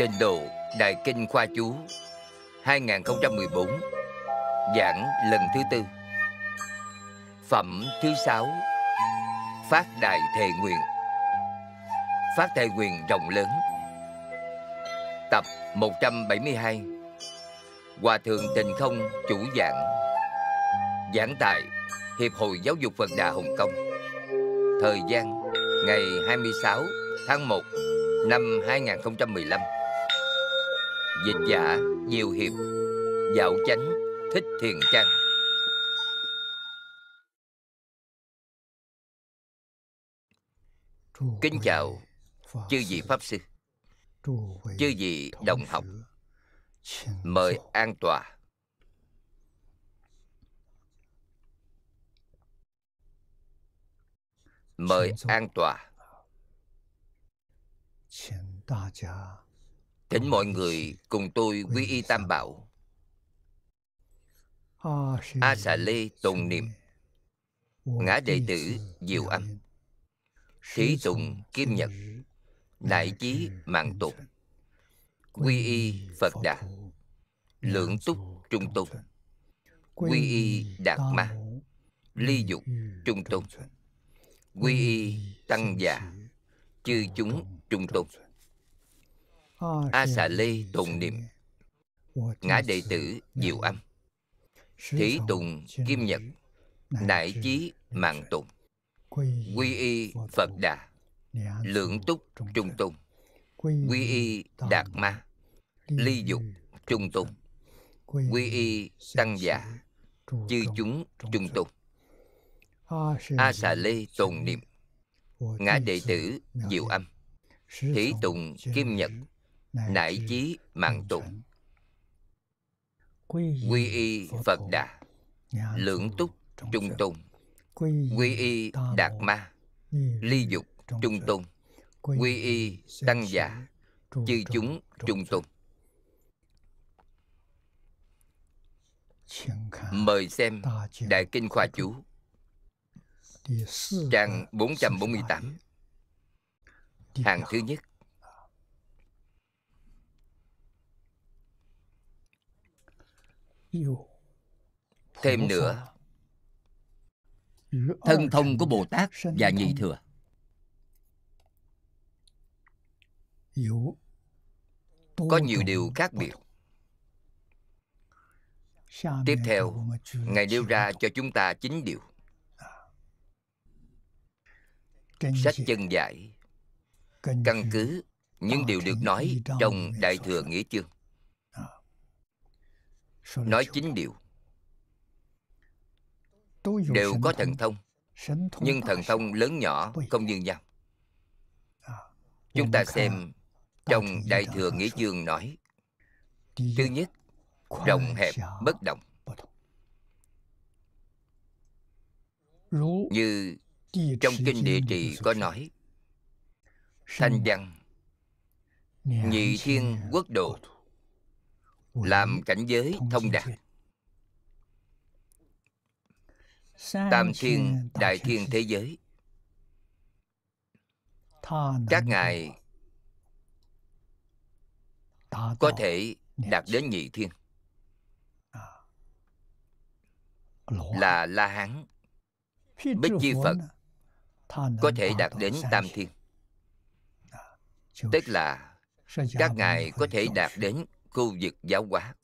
Tịnh độ Đại Kinh Khoa Chú 2014 Giảng lần thứ tư Phẩm thứ sáu Phát Đại Thề Nguyện Phát Thề Nguyện rộng lớn Tập 172 Hòa Thượng tình Không Chủ Giảng Giảng tại Hiệp hội Giáo dục Phật Đà Hồng Kông Thời gian ngày 26 tháng 1 năm 2015 dịch giả nhiều hiệp dạo chánh thích thiền trang kính chào chư vị pháp sư chư vị đồng học mời an tòa mời an tòa Thỉnh mọi người cùng tôi quy y tam bảo A xà lê tùng niệm Ngã đệ tử diệu âm Thí tùng kim nhật đại chí mạng tục Quy y Phật Đà Lượng túc trung tùng Quy y Đạt Ma Ly dục trung tùng Quy y Tăng già Chư chúng trung tùng A xà lê tùng niệm Ngã đệ tử diệu âm Thí tùng kim nhật Nại chí mạng tùng Quy y Phật Đà Lưỡng túc trung tùng Quy y Đạt Ma Ly dục trung tùng Quy y Tăng giả Chư chúng trung tùng A xà lê tùng niệm Ngã đệ tử diệu âm Thí tùng kim nhật nải chí mạng tụng quy y phật đà lưỡng túc trung tôn quy y đạt ma ly dục trung tôn quy y tăng giả chư chúng trung tôn mời xem đại kinh khoa chú trang 448 hàng thứ nhất Thêm nữa Thân thông của Bồ Tát và Nhị Thừa Có nhiều điều khác biệt Tiếp theo, Ngài nêu ra cho chúng ta chín điều à. Sách chân giải Căn cứ những điều được nói trong Đại Thừa Nghĩa Chương nói chính điều đều có thần thông nhưng thần thông lớn nhỏ không như nhau à, chúng ta xem à, trong đại thừa nghĩa dương nói thứ nhất rộng hẹp bất động như trong kinh địa trì có nói thanh văn nhị thiên quốc độ làm cảnh giới thông đạt tam thiên đại thiên thế giới các ngài có thể đạt đến nhị thiên là la hán bích chi phật có thể đạt đến tam thiên tức là các ngài có thể đạt đến khu vực giáo hóa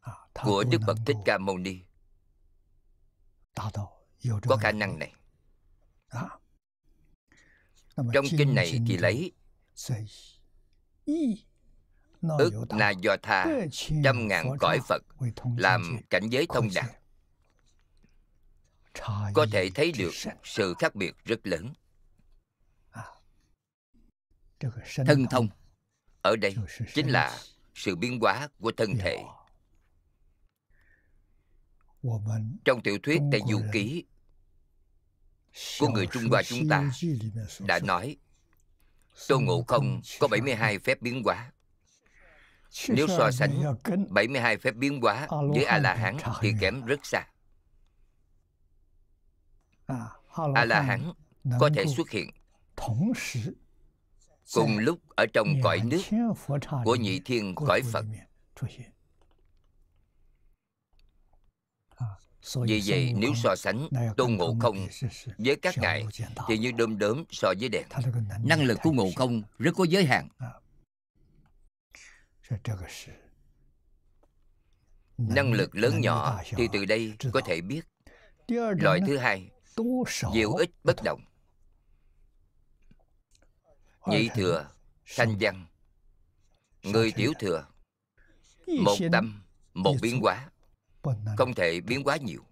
à, của Đức Phật Thích Ca Mâu Ni có khả năng này. Trong kinh này thì lấy ức na do tha trăm ngàn cõi Phật làm cảnh giới thông đạt có thể thấy được sự khác biệt rất lớn à, thân thông ở đây chính là sự biến hóa của thân dạ. thể trong tiểu thuyết tây du ký của người trung hoa chúng ta đã nói tôn Ngộ Không có 72 phép biến hóa. Nếu so sánh 72 phép biến hóa với A-la-hán thì kém rất xa. À, A-la-hán có thể xuất hiện cùng lúc ở trong cõi nước của nhị thiên cõi Phật. À, Vì vậy, nếu so sánh Tôn Ngộ Không với các ngài thì như đơm đớm so với đèn. Năng lực của Ngộ Không rất có giới hạn. À. Năng lực lớn nhỏ thì từ đây có thể biết. Loại thứ hai, nhiều ít bất động nhị thừa thanh văn người tiểu thừa một tâm một biến hóa không thể biến hóa nhiều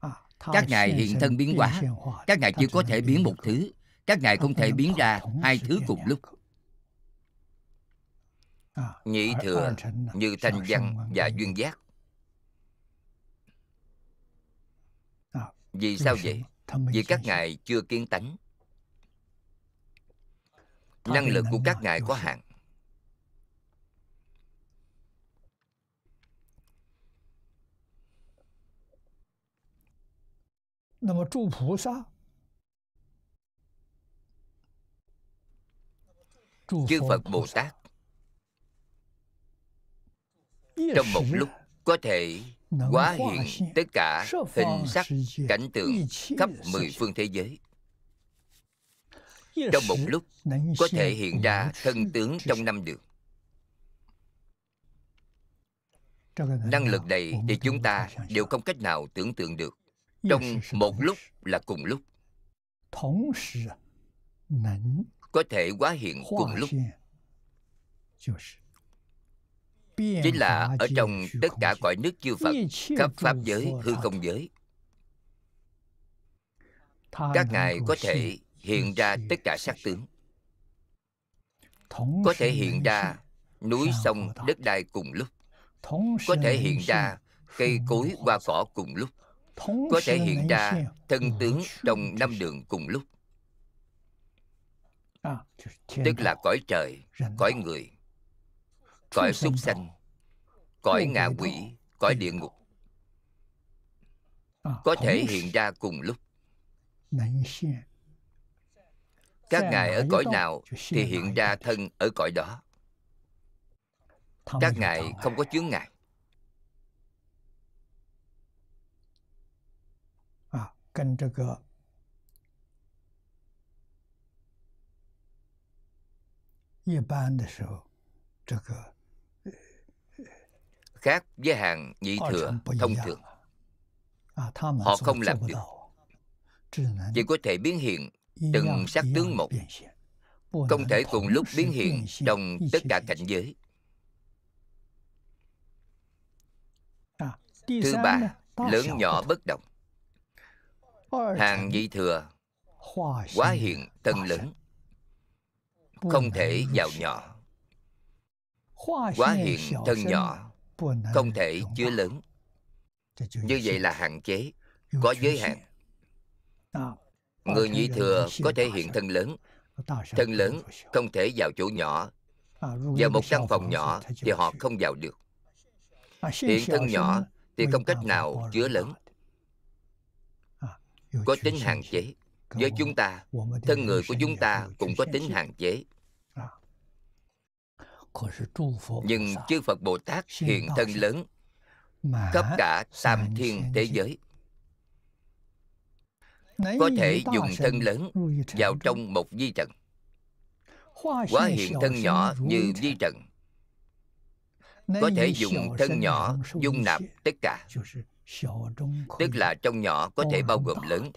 à, các ngài hiện thân biến hóa các ngài chỉ có thể biến một thứ các ngài không thể biến ra hai thứ cùng lúc à, nhị thừa như thanh văn và duyên giác à, vì sao vậy vì các ngài chưa kiến tánh năng lực của các ngài có hạn chư phật bồ tát trong một lúc có thể hóa hiện tất cả hình sắc cảnh tượng khắp mười phương thế giới trong một lúc có thể hiện ra thân tướng trong năm được năng lực này thì chúng ta đều không cách nào tưởng tượng được trong một lúc là cùng lúc có thể quá hiện cùng lúc chính là ở trong tất cả cõi nước chư phật khắp pháp giới hư không giới các ngài có thể hiện ra tất cả sát tướng có thể hiện ra núi sông đất đai cùng lúc có thể hiện ra cây cối hoa cỏ cùng lúc có thể hiện ra thân tướng trong năm đường cùng lúc tức là cõi trời cõi người cõi súc sanh cõi ngạ quỷ cõi địa ngục có thể hiện ra cùng lúc các ngài ở cõi nào thì hiện ra thân ở cõi đó các ngài không có chướng ngại à, khác với hàng nhị thừa thông à. thường à, họ không làm được chỉ có thể biến hiện từng sắc tướng một không thể cùng lúc biến hiện đồng tất cả cảnh giới à, thứ ba lớn nhỏ bất động, hàng dị thừa quá hiện tân lớn không thể vào nhỏ quá hiện thân nhỏ không thể chứa lớn như vậy là hạn chế có giới hạn à, Người nhị thừa có thể hiện thân lớn Thân lớn không thể vào chỗ nhỏ à, Vào một căn phòng nhỏ thì họ không vào được à, Hiện thân nhỏ thì không cách nào chứa lớn à, Có tính hạn chế Với chúng ta, thân người của chúng ta cũng có tính hạn chế Nhưng chư Phật Bồ Tát hiện thân lớn Khắp cả tam thiên thế giới có thể dùng thân lớn vào trong một di trần hóa hiện thân nhỏ như di trần có thể dùng thân nhỏ dung nạp tất cả tức là trong nhỏ có thể bao gồm lớn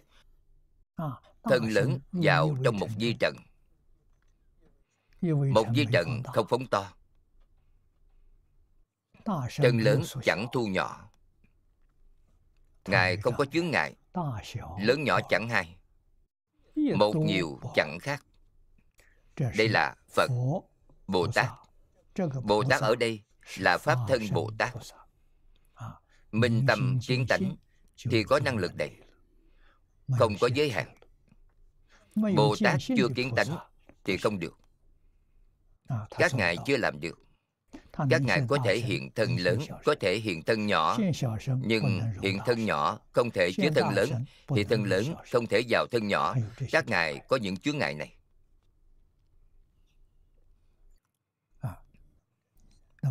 à, thân lớn vào trong một di trần một di trần không phóng to Thân lớn chẳng thu nhỏ Ngài không có chướng ngại lớn nhỏ chẳng hai một nhiều chẳng khác đây là phật bồ tát bồ tát ở đây là pháp thân bồ tát à, minh tâm kiến tánh thì có năng lực đầy, không có giới hạn bồ tát chưa kiến tánh thì không được các ngài chưa làm được các ngài có thể hiện thân lớn có thể hiện thân nhỏ nhưng hiện thân nhỏ không thể chứa thân lớn thì thân lớn không thể vào thân nhỏ các ngài có những chướng ngại này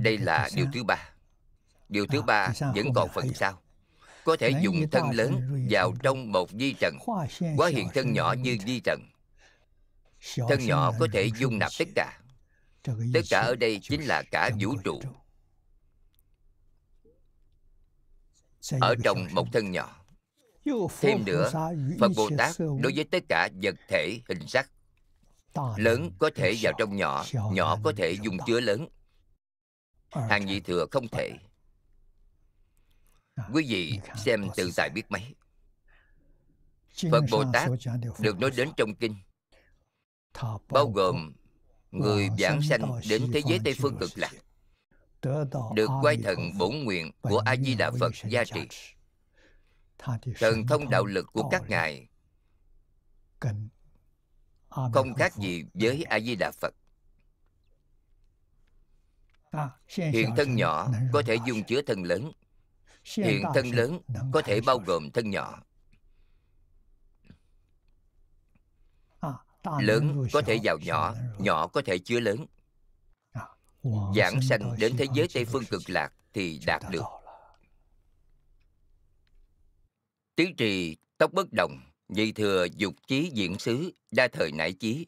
đây là điều thứ ba điều thứ ba vẫn còn phần sau có thể dùng thân lớn vào trong một di trần quá hiện thân nhỏ như di trần thân nhỏ có thể dung nạp tất cả tất cả ở đây chính là cả vũ trụ ở trong một thân nhỏ thêm nữa phật bồ tát đối với tất cả vật thể hình sắc lớn có thể vào trong nhỏ nhỏ có thể dùng chứa lớn hàng nhị thừa không thể quý vị xem tự tại biết mấy phật bồ tát được nói đến trong kinh bao gồm người giảng sanh đến thế giới tây phương cực lạc được quay thần bổn nguyện của a di đà phật gia trị thần thông đạo lực của các ngài không khác gì với a di đà phật hiện thân nhỏ có thể dung chứa thân lớn hiện thân lớn có thể bao gồm thân nhỏ lớn có thể vào nhỏ nhỏ có thể chứa lớn à, giảng sanh đến thế giới tây phương cực lạc thì đạt được tứ trì tóc bất đồng nhị thừa dục chí diễn xứ đa thời nải chí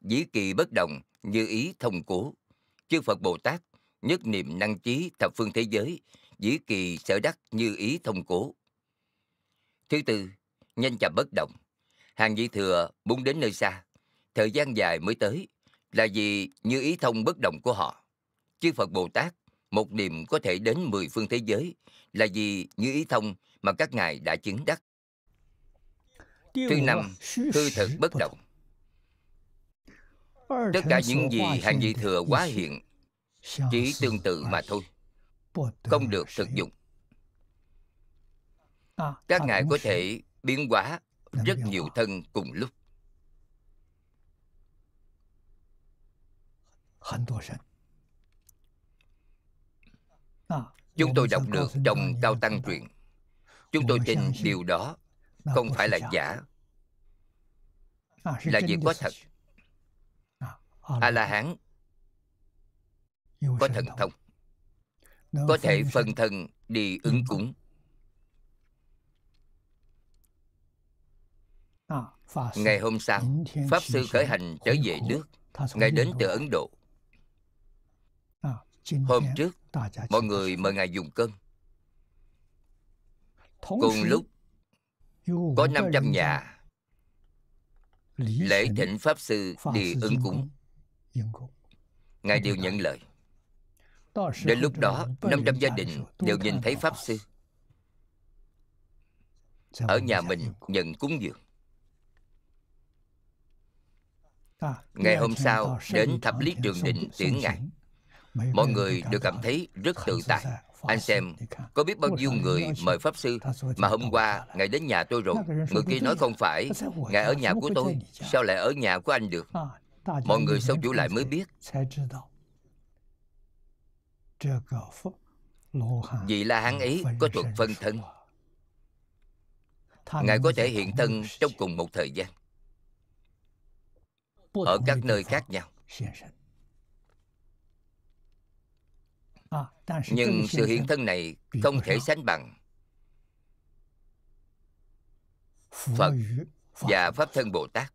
dĩ kỳ bất đồng như ý thông cố chư phật bồ tát nhất niệm năng chí thập phương thế giới dĩ kỳ sở đắc như ý thông cố thứ tư nhanh chậm bất động hàng nhị thừa muốn đến nơi xa thời gian dài mới tới là vì như ý thông bất động của họ. Chư Phật Bồ Tát, một niệm có thể đến mười phương thế giới là vì như ý thông mà các ngài đã chứng đắc. Thứ năm, hư thực bất động. Tất cả những gì hàng dị thừa quá hiện chỉ tương tự mà thôi, không được thực dụng. À, các à ngài có thể biến hóa rất nhiều thân cùng lúc. chúng tôi đọc được trong Cao Tăng truyện Chúng tôi tin điều đó không phải là giả Là việc có thật A-la-hán có thần thông Có thể phân thân đi ứng cúng Ngày hôm sau, Pháp Sư khởi hành trở về nước Ngài đến từ Ấn Độ Hôm trước Mọi người mời ngài dùng cơm Cùng lúc Có 500 nhà Lễ thỉnh Pháp Sư đi ứng cúng Ngài đều nhận lời Đến lúc đó 500 gia đình đều nhìn thấy Pháp Sư Ở nhà mình nhận cúng dường Ngày hôm sau đến thập lý trường định tiễn ngài mọi người đều cảm thấy rất tự tại anh xem có biết bao nhiêu người mời pháp sư mà hôm qua ngài đến nhà tôi rồi người kia nói không phải ngài ở nhà của tôi sao lại ở nhà của anh được mọi người sau chủ lại mới biết vì la hán ấy có thuật phân thân ngài có thể hiện thân trong cùng một thời gian ở các nơi khác nhau Ờ, nhưng sự hiện thân này không thể sánh bằng phật và pháp thân bồ tát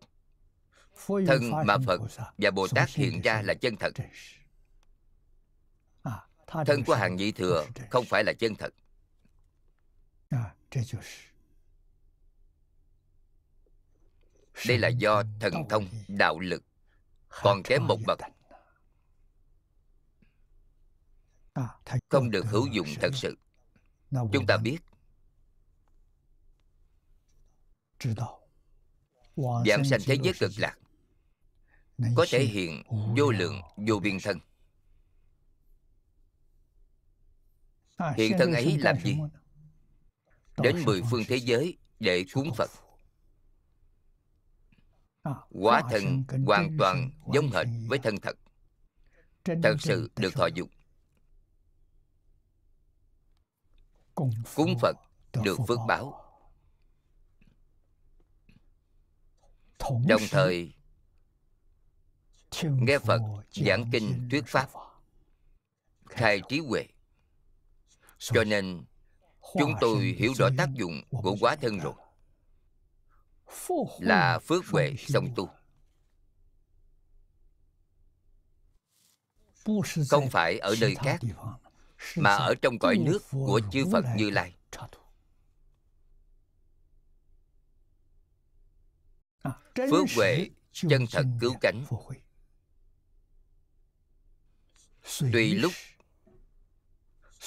thân mà phật và bồ tát hiện ra là chân thật à, thân của hàng nhị thừa không phải là chân thật à, đây là do thần thông đạo lực còn kém một bậc không được hữu dụng thật sự chúng ta biết giảm sanh thế giới cực lạc có thể hiện vô lượng vô biên thân hiện thân ấy làm gì đến mười phương thế giới để cúng phật quá thân hoàn toàn giống hệt với thân thật thật sự được thọ dụng cúng phật được phước báo đồng thời nghe phật giảng kinh thuyết pháp khai trí huệ cho nên chúng tôi hiểu rõ tác dụng của quá thân rồi là phước huệ song tu không phải ở nơi khác mà ở trong cõi nước của chư phật như lai phước huệ chân thật cứu cánh tùy lúc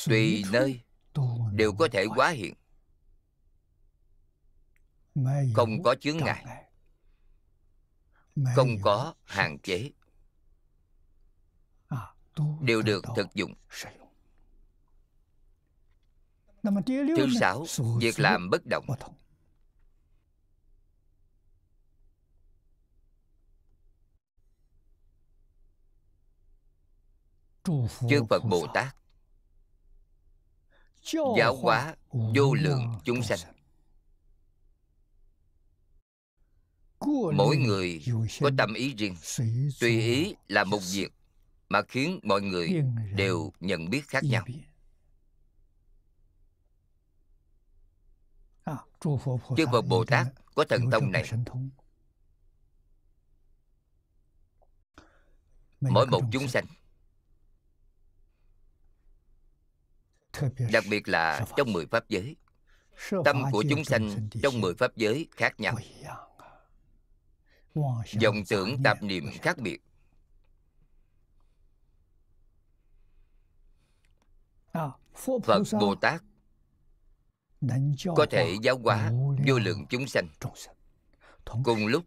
tùy nơi đều có thể quá hiện không có chướng ngại không có hạn chế đều được thực dụng Thứ sáu, việc làm bất động. Chư Phật Bồ Tát giáo hóa vô lượng chúng sanh. Mỗi người có tâm ý riêng, tùy ý là một việc mà khiến mọi người đều nhận biết khác nhau. Chư Phật Bồ Tát có thần thông này Mỗi một chúng sanh Đặc biệt là trong mười pháp giới Tâm của chúng sanh trong mười pháp giới khác nhau vọng tưởng tạp niệm khác biệt Phật Bồ Tát có thể giáo hóa vô lượng chúng sanh cùng lúc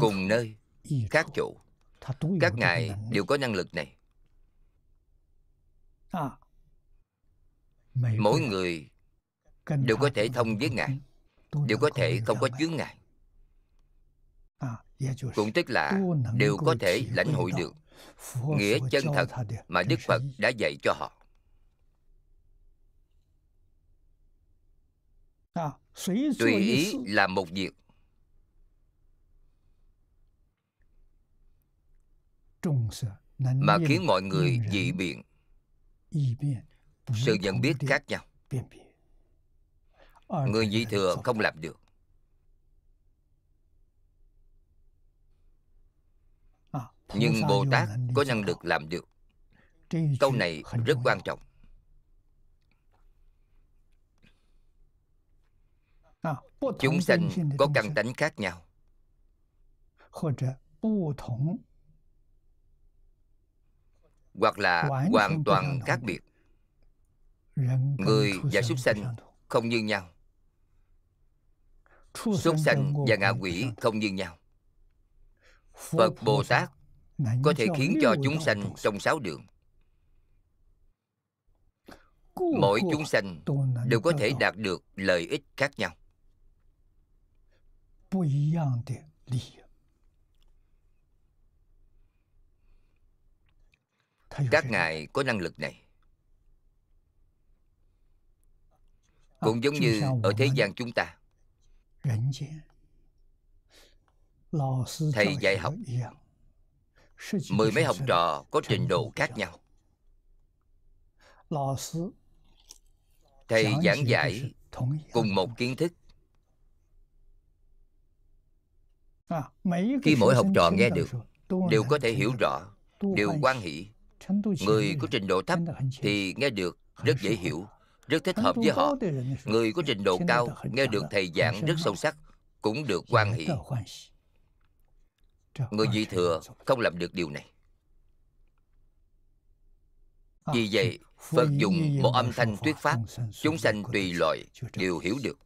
cùng nơi khác chỗ các ngài đều có năng lực này à. mỗi người đều có thể thông với ngài đều có thể không có chướng ngại à, cũng tức là đều có thể lãnh hội được nghĩa chân thật mà đức phật đã dạy cho họ tùy ý làm một việc mà khiến mọi người dị biện sự nhận biết khác nhau người dị thừa không làm được à, nhưng bồ tát có năng lực làm được câu này rất quan trọng chúng sanh có căn tánh khác nhau hoặc là hoàn toàn khác biệt người và súc sanh không như nhau súc sanh và ngạ quỷ không như nhau phật bồ tát có thể khiến cho chúng sanh trong sáu đường mỗi chúng sanh đều có thể đạt được lợi ích khác nhau 不一样的利益。Các ngài có năng lực này. Cũng giống như ở thế gian chúng ta. Thầy dạy học Mười mấy học trò có trình độ khác nhau Thầy giảng giải cùng một kiến thức À, khi mỗi học trò nghe được đều có thể hiểu rõ đều quan hỷ người có trình độ thấp thì nghe được rất dễ hiểu rất thích hợp với họ người có trình độ cao nghe được thầy giảng rất sâu sắc cũng được quan hỷ người dị thừa không làm được điều này à, vì vậy phật dùng một âm thanh thuyết pháp chúng sanh tùy loại đều hiểu được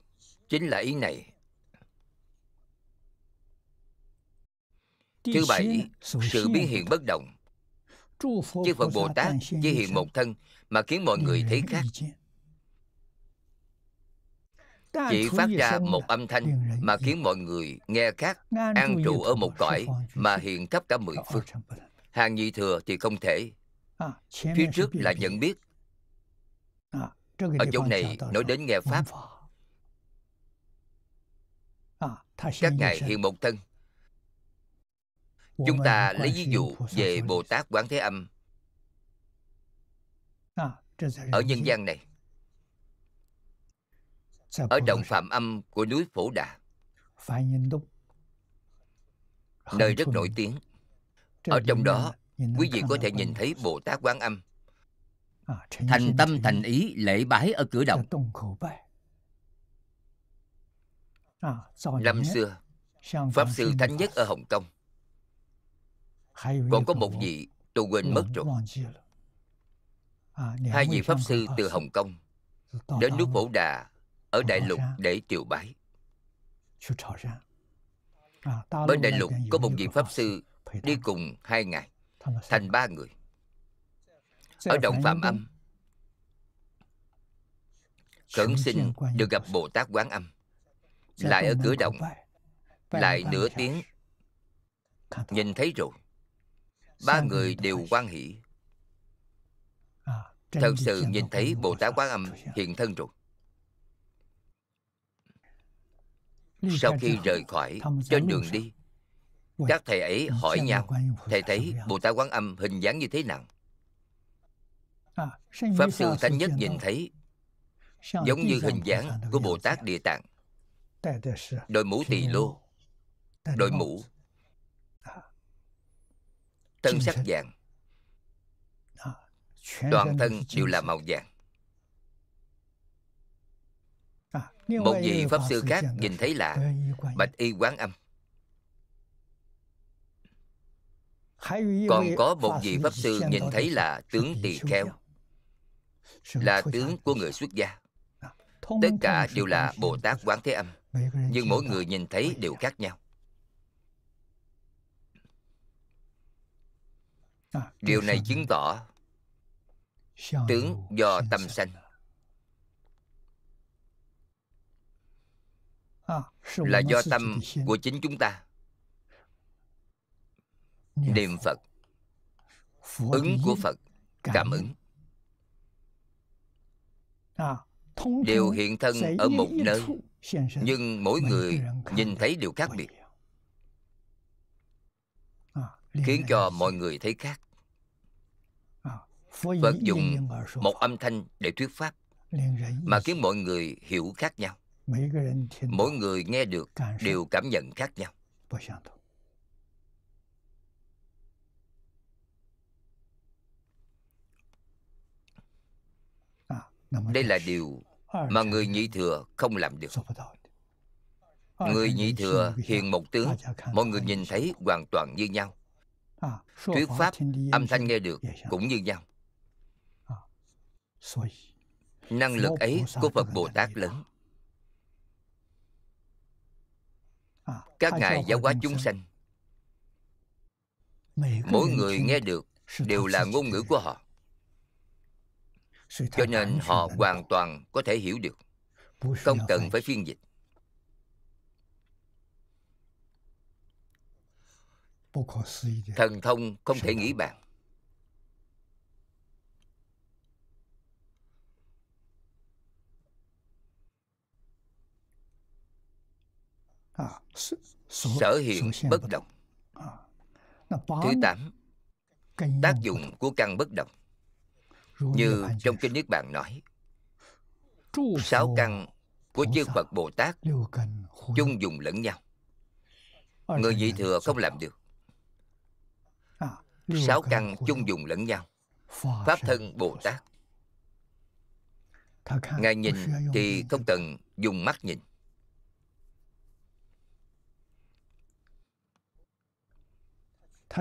chính là ý này Thứ bảy, sự biến hiện bất động. Chư Phật Bồ Tát chỉ hiện một thân mà khiến mọi người thấy khác. Chỉ phát ra một âm thanh mà khiến mọi người nghe khác, an trụ ở một cõi mà hiện khắp cả mười phương. Hàng nhị thừa thì không thể. À, Phía trước là nhận biết. À, ở chỗ này nói đến nghe Pháp. À, Các ngài hiện một thân chúng ta lấy ví dụ về bồ tát quán thế âm ở nhân gian này ở động phạm âm của núi phổ đà nơi rất nổi tiếng ở trong đó quý vị có thể nhìn thấy bồ tát quán âm thành tâm thành ý lễ bái ở cửa động năm xưa pháp sư thánh nhất ở hồng kông còn có một vị tôi quên mất rồi à, Hai vị Pháp Sư từ Hồng Kông Đến nước Phổ Đà Ở Đại Lục để triều bái à, Bên Đại Lục có một vị Pháp Sư Đi cùng hai ngày Thành ba người Ở Động Phạm Âm Khẩn sinh được gặp Bồ Tát Quán Âm Lại ở cửa động Lại nửa tiếng Nhìn thấy rồi ba người đều quan hỷ à, thật sự nhìn thấy bồ tát quán âm à. hiện thân rồi sau khi rời khỏi trên đường đi các thầy ấy hỏi nhau thầy thấy bồ tát quán âm hình dáng như thế nào à, pháp sư thánh nhất nhìn thấy giống như hình dáng của bồ tát địa tạng đội mũ tỳ lô đội mũ thân sắc vàng toàn thân đều là màu vàng à, một vị pháp sư khác nhìn thấy là bạch y quán âm còn có một vị pháp sư nhìn thấy là tướng tỳ kheo là tướng của người xuất gia tất cả đều là bồ tát quán thế âm nhưng mỗi người nhìn thấy đều khác nhau À, điều này chứng tỏ tướng do tâm sanh à, là do tâm của chính chúng ta niệm phật ứng của phật cảm ứng à, đều hiện thân ở một nơi nhưng mỗi người nhìn thấy điều khác biệt khiến cho mọi người thấy khác ờ, phật dùng một âm thanh để thuyết pháp mà khiến mọi người hiểu khác nhau mỗi người nghe được đều cảm nhận khác nhau à, đây là điều mà người nhị thừa không làm được người nhị thừa hiền một tướng mọi người nhìn thấy hoàn toàn như nhau thuyết pháp âm thanh nghe được cũng như nhau năng lực ấy của phật bồ tát lớn các ngài giáo hóa chúng sanh mỗi người nghe được đều là ngôn ngữ của họ cho nên họ hoàn toàn có thể hiểu được không cần phải phiên dịch Thần thông không thể nghĩ bàn. À, Sở hiện bất động. À, Thứ tám, tác dụng của căn bất động. Như trong kinh Niết Bàn nói, sáu căn của chư Phật Bồ Tát chung dùng lẫn nhau. Người vị thừa không làm được sáu căn chung dùng lẫn nhau pháp thân bồ tát ngài nhìn thì không cần dùng mắt nhìn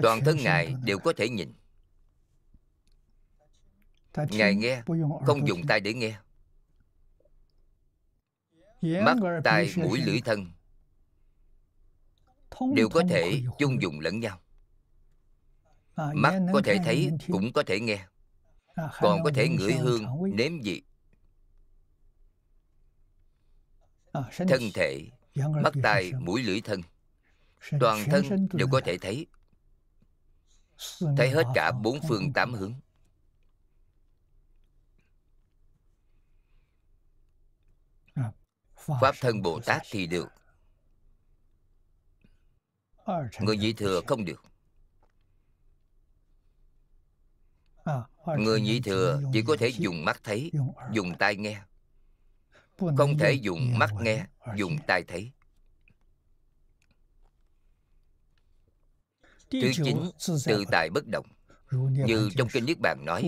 toàn thân ngài đều có thể nhìn ngài nghe không dùng tai để nghe mắt tai mũi lưỡi thân đều có thể chung dùng lẫn nhau Ờ, mắt có thể thấy cũng có thể nghe ờ, còn có thể ngửi hương nếm vị ờ, thân thể mắt tai mũi lưỡi thân toàn thân đều có thể thấy thấy hết cả bốn phương tám hướng pháp thân bồ tát thì được người vị thừa không được Ờ, Người nhị thừa chỉ có thể dùng mắt thấy, dùng tai nghe. Không thể dùng mắt nghe, dùng tai thấy. Thứ chín, tự tại bất động. Như trong Kinh Niết Bàn nói,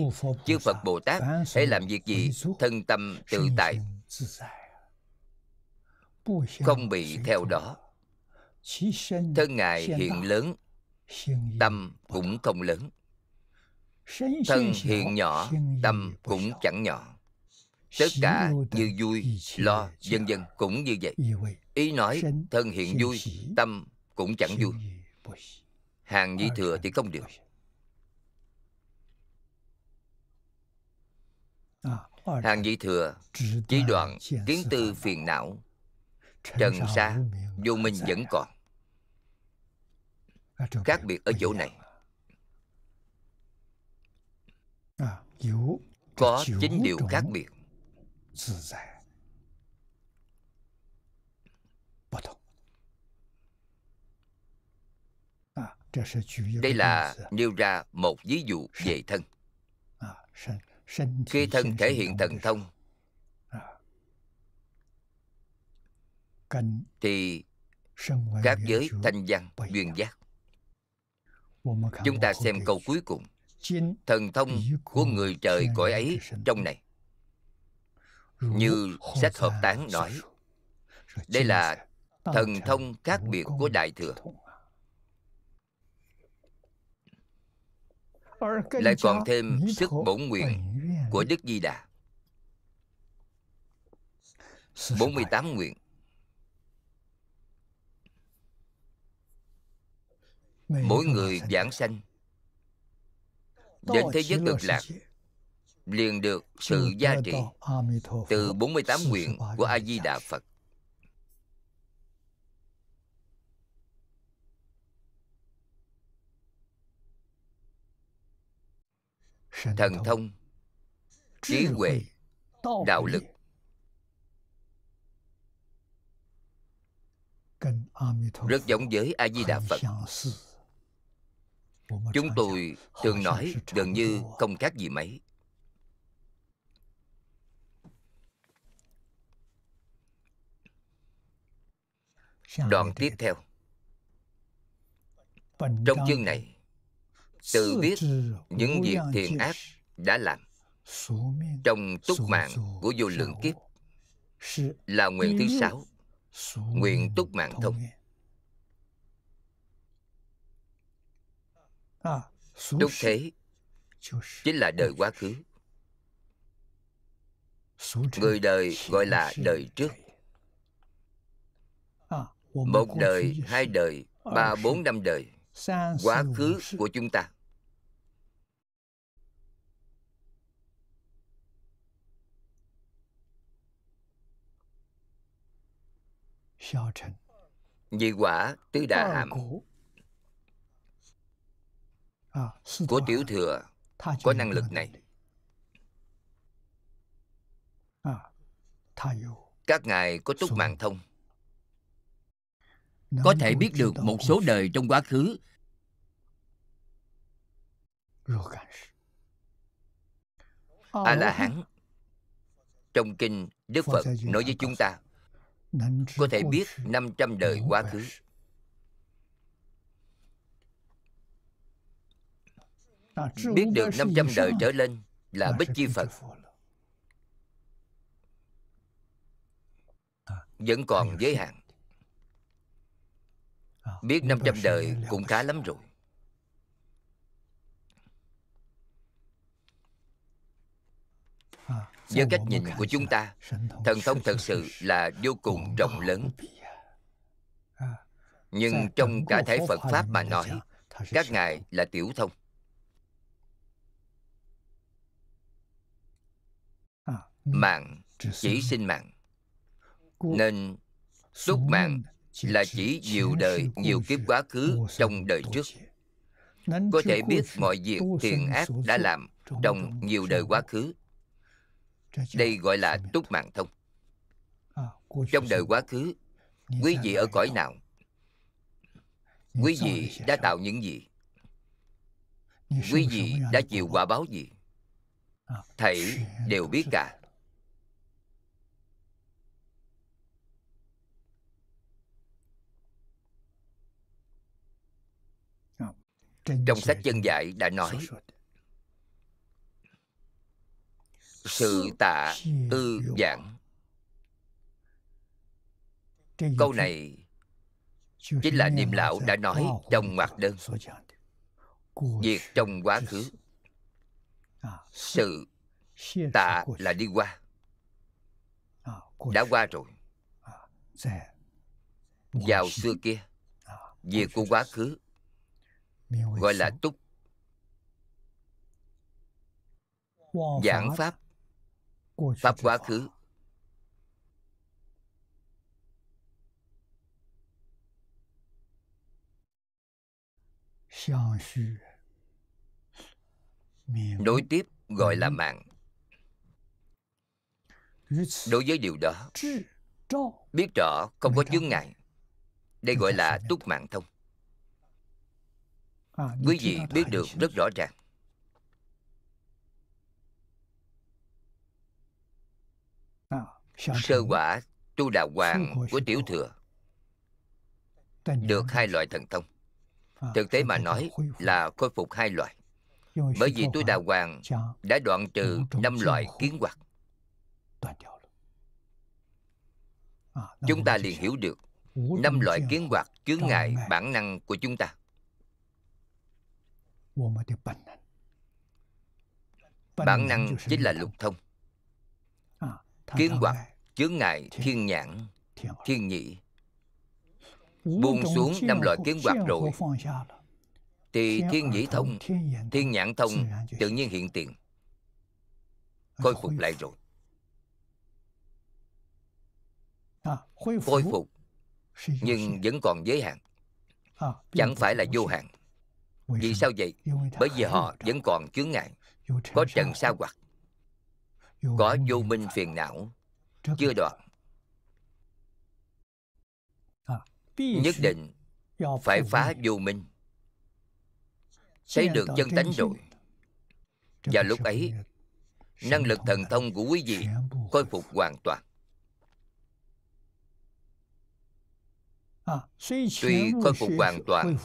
chư Phật Bồ Tát hãy làm việc gì, thân tâm tự tại. Không bị theo đó. Thân Ngài hiện lớn, tâm cũng không lớn. Thân hiện nhỏ, tâm cũng chẳng nhỏ Tất cả như vui, lo, vân vân cũng như vậy Ý nói thân hiện vui, tâm cũng chẳng vui Hàng nhị thừa thì không được à, Hàng nhị thừa Chỉ đoạn kiến tư phiền não Trần xa Vô minh vẫn còn Khác biệt ở chỗ này có chín điều khác biệt à, đây là nêu ra một ví dụ về thân khi à, thân thể hiện thần thông à. thì các giới thanh văn duyên giác chúng ta xem câu cuối cùng thần thông của người trời cõi ấy trong này như sách hợp tán nói đây là thần thông khác biệt của đại thừa lại còn thêm sức bổn nguyện của đức di đà 48 nguyện mỗi người giảng sanh Đến thế giới cực lạc liền được sự gia trị từ 48 nguyện của A-di Đà Phật. Thần thông, trí huệ, đạo lực rất giống với A Di Đà Phật chúng tôi thường nói gần như không khác gì mấy đoạn tiếp theo trong chương này tự biết những việc thiện ác đã làm trong túc mạng của vô lượng kiếp là nguyện thứ sáu nguyện túc mạng thông Túc à, thế chính là đời quá khứ Người đời gọi là đời trước à, Một đời, hai đời, oh, ba bốn năm đời Quá khứ của chúng ta Vì quả tứ đà hàm của tiểu thừa có năng lực này các ngài có túc mạng thông có thể biết được một số đời trong quá khứ a la hán trong kinh đức phật nói với chúng ta có thể biết 500 đời quá khứ Biết được 500 đời trở lên là Bích Chi Phật Vẫn còn giới hạn à, Biết 500 đời cũng khá lắm rồi à, Với cách nhìn của chúng ta Thần thông thật sự là vô cùng rộng lớn Nhưng trong cả thể Phật Pháp mà nói Các ngài là tiểu thông mạng chỉ sinh mạng nên túc mạng là chỉ nhiều đời nhiều kiếp quá khứ trong đời trước có thể biết mọi việc thiện ác đã làm trong nhiều đời quá khứ đây gọi là túc mạng thông à, trong đời quá khứ quý vị ở cõi nào quý vị đã tạo những gì quý vị đã chịu quả báo gì à, thầy đều biết cả trong sách chân dạy đã nói sự tạ tư giảng câu này chính là niệm lão đã nói trong mặt đơn việc trong quá khứ ah, sự tạ là đi qua ah, đã qua rồi ah, vào xưa kia việc của quá khứ gọi là túc giảng pháp pháp quá khứ đối tiếp gọi là mạng đối với điều đó biết rõ không có chướng ngại đây gọi là túc mạng thông À, Quý vị biết được rất rõ ràng à, Sơ quả tu đà hoàng của tiểu thừa Được hai loại thần thông à, Thực tế mà nói là khôi phục hai loại Bởi vì tu đà hoàng đã đoạn trừ năm loại kiến hoạt Chúng ta liền hiểu được năm loại kiến hoạt chướng ngại bản năng của chúng ta Bản năng chính là lục thông Kiến hoặc chướng ngại thiên nhãn Thiên nhị Buông xuống năm loại kiến hoạt rồi Thì thiên nhĩ thông Thiên nhãn thông tự nhiên hiện tiền Khôi phục lại rồi à, Khôi phục Nhưng vẫn còn giới hạn à, Chẳng phải là vô hạn vì sao vậy? Bởi vì họ vẫn còn chướng ngại Có trần sa hoặc Có à, vô minh phiền não Chưa đoạn Nhất định phải phá vô minh Thấy được chân tánh rồi Và lúc ấy Năng lực thần thông của quý vị Khôi phục hoàn toàn à, Tuy khôi phục hoàn toàn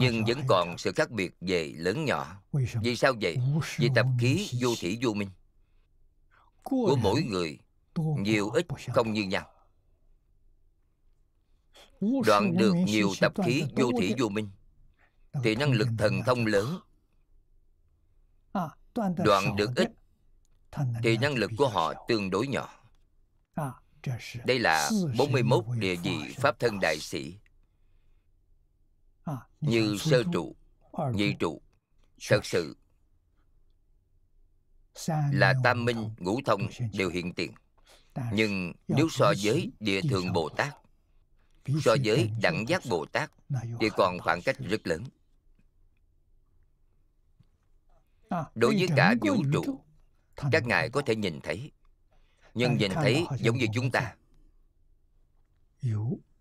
nhưng vẫn còn sự khác biệt về lớn nhỏ vì sao vậy vì tập khí vô thủy vô minh của mỗi người nhiều ít không như nhau đoạn được nhiều tập khí vô thủy vô minh thì năng lực thần thông lớn à, đoạn được ít thì năng lực của họ tương đối nhỏ à, đây là 41 địa vị Pháp Thân Đại Sĩ như sơ trụ nhị trụ thật sự là tam minh ngũ thông đều hiện tiền nhưng nếu so với địa thường bồ tát so với đẳng giác bồ tát thì còn khoảng cách rất lớn đối với cả vũ trụ các ngài có thể nhìn thấy nhưng nhìn thấy giống như chúng ta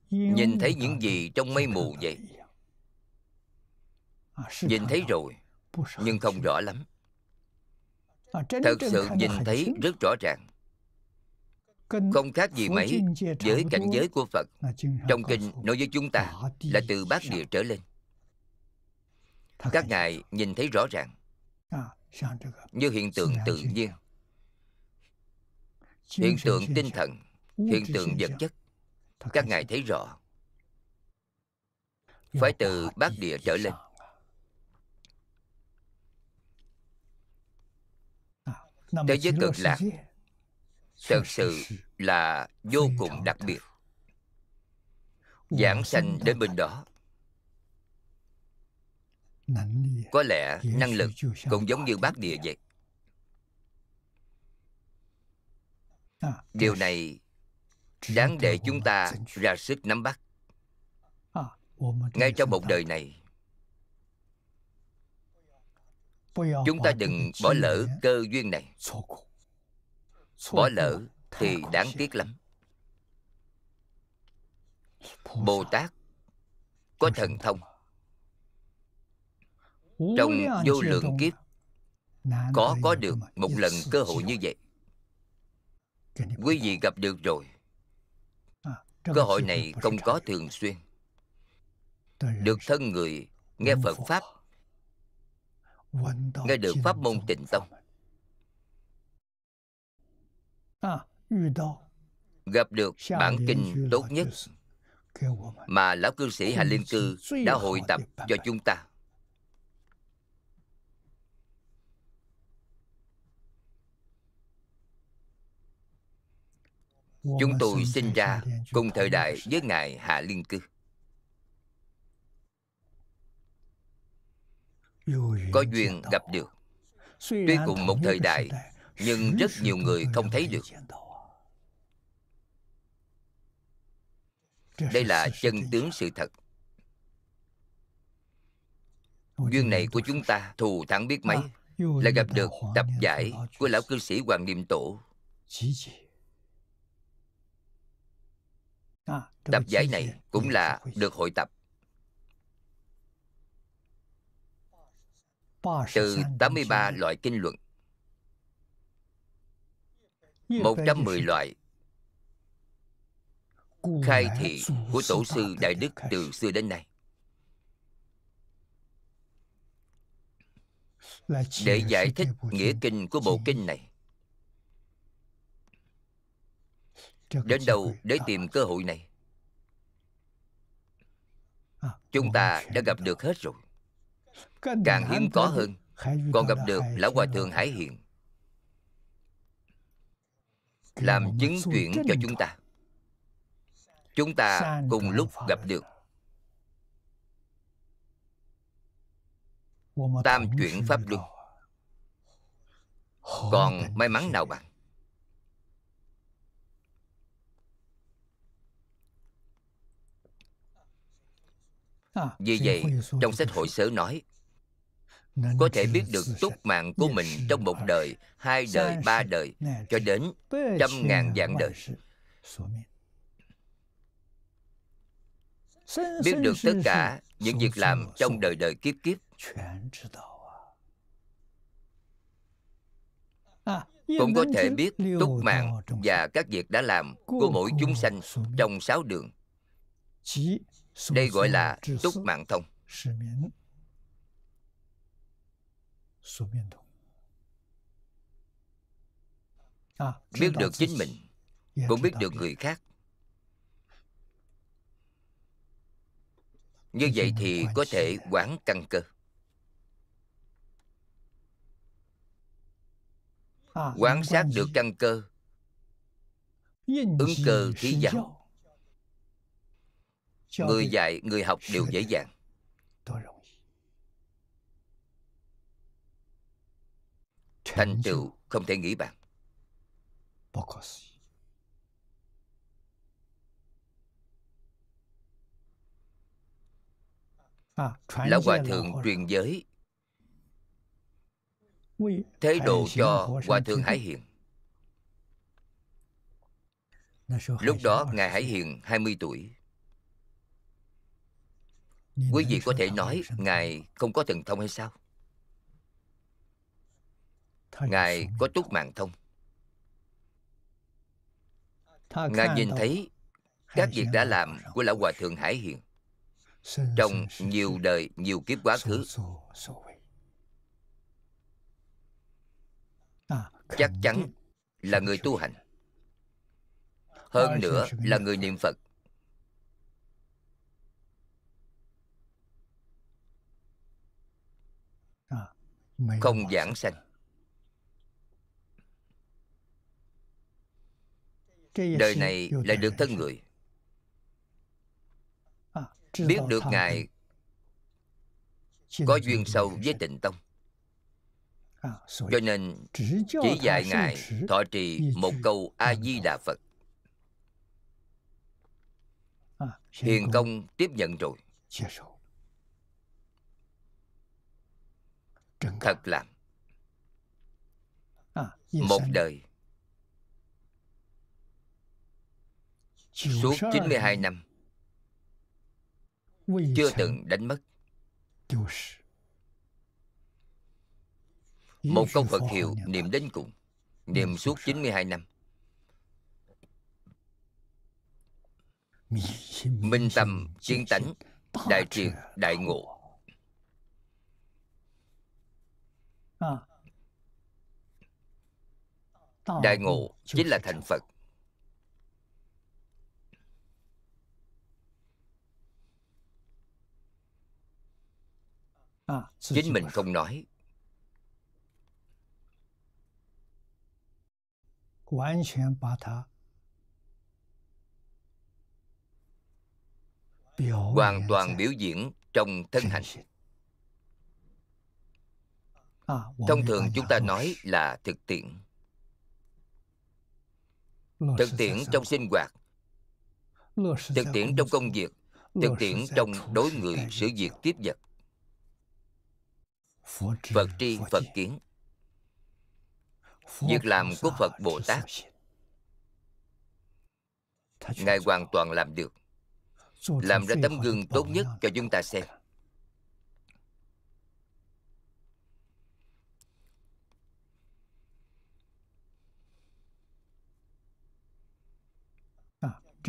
nhìn thấy những gì trong mây mù vậy Nhìn thấy rồi Nhưng không rõ lắm Thật sự nhìn thấy rất rõ ràng Không khác gì mấy Với cảnh giới của Phật Trong kinh nói với chúng ta Là từ bát địa trở lên Các ngài nhìn thấy rõ ràng Như hiện tượng tự nhiên Hiện tượng tinh thần Hiện tượng vật chất Các ngài thấy rõ Phải từ bát địa trở lên Thế giới cực lạc Thật sự là vô cùng đặc biệt Giảng sanh đến bên đó Có lẽ năng lực cũng giống như bát địa vậy à, Điều này đáng để chúng ta ra sức nắm bắt à, Ngay trong một đời này chúng ta đừng bỏ lỡ cơ duyên này bỏ lỡ thì đáng tiếc lắm bồ tát có thần thông trong vô lượng kiếp có có được một lần cơ hội như vậy quý vị gặp được rồi à, cơ hội này không có thường xuyên được thân người nghe phật pháp nghe được pháp môn tịnh tông à, gặp được bản kinh tốt nhất mà lão cư sĩ hà liên cư đã hội tập cho chúng ta chúng tôi sinh ra cùng thời đại với ngài Hà liên cư có duyên gặp được tuy cùng một thời đại nhưng rất nhiều người không thấy được đây là chân tướng sự thật duyên này của chúng ta thù thắng biết mấy là gặp được tập giải của lão cư sĩ hoàng niệm tổ à, tập giải này cũng là được hội tập từ 83 loại kinh luận 110 loại khai thị của tổ sư đại đức từ xưa đến nay để giải thích nghĩa kinh của bộ kinh này đến đâu để tìm cơ hội này à, chúng ta đã gặp được hết rồi càng hiếm có hơn còn gặp được lão hòa thượng hải hiện làm chứng chuyển cho chúng ta chúng ta cùng lúc gặp được tam chuyển pháp luân còn may mắn nào bằng À, Vì vậy, trong sách hội sớ nói Có thể biết được túc mạng của mình trong một đời, hai đời, ba đời Cho đến trăm ngàn dạng đời Biết được tất cả những việc làm trong đời đời kiếp kiếp à, cũng có thể biết túc mạng và các việc đã làm của mỗi chúng sanh trong sáu đường đây gọi là túc mạng thông. Biết được chính mình, cũng biết được người khác. Như vậy thì có thể quán căn cơ. Quán sát được căn cơ Ứng cơ thí giáo người dạy người học đều dễ dàng thành tựu không thể nghĩ bàn lão hòa thượng truyền giới thế độ cho hòa thượng hải hiền lúc đó ngài hải hiền 20 tuổi quý vị có thể nói ngài không có thần thông hay sao ngài có túc mạng thông ngài nhìn thấy các việc đã làm của lão hòa thượng hải hiền trong nhiều đời nhiều kiếp quá khứ à, chắc chắn là người tu hành hơn nữa là người niệm phật không giảng sanh đời này lại được thân người à, biết được ngài có duyên sâu với tịnh tông à, cho nên chỉ dạy ngài thọ trì một câu a di đà phật à, hiền công tiếp nhận rồi thật lắm à, một đời suốt 92 năm chưa từng đánh mất một câu Phật hiệu niệm đến cùng niệm suốt 92 năm minh tâm chiến tánh đại triệt đại ngộ Ờ. đại ngộ chính là thành phật à, chính mình không nói hoàn toàn biểu diễn trong thân hành À, thông thường chúng ta nói là thực tiễn thực tiễn trong sinh hoạt thực tiễn trong công việc thực tiễn trong đối người sự việc tiếp vật phật tri phật kiến việc làm của phật bồ tát ngài hoàn toàn làm được làm ra tấm gương tốt nhất cho chúng ta xem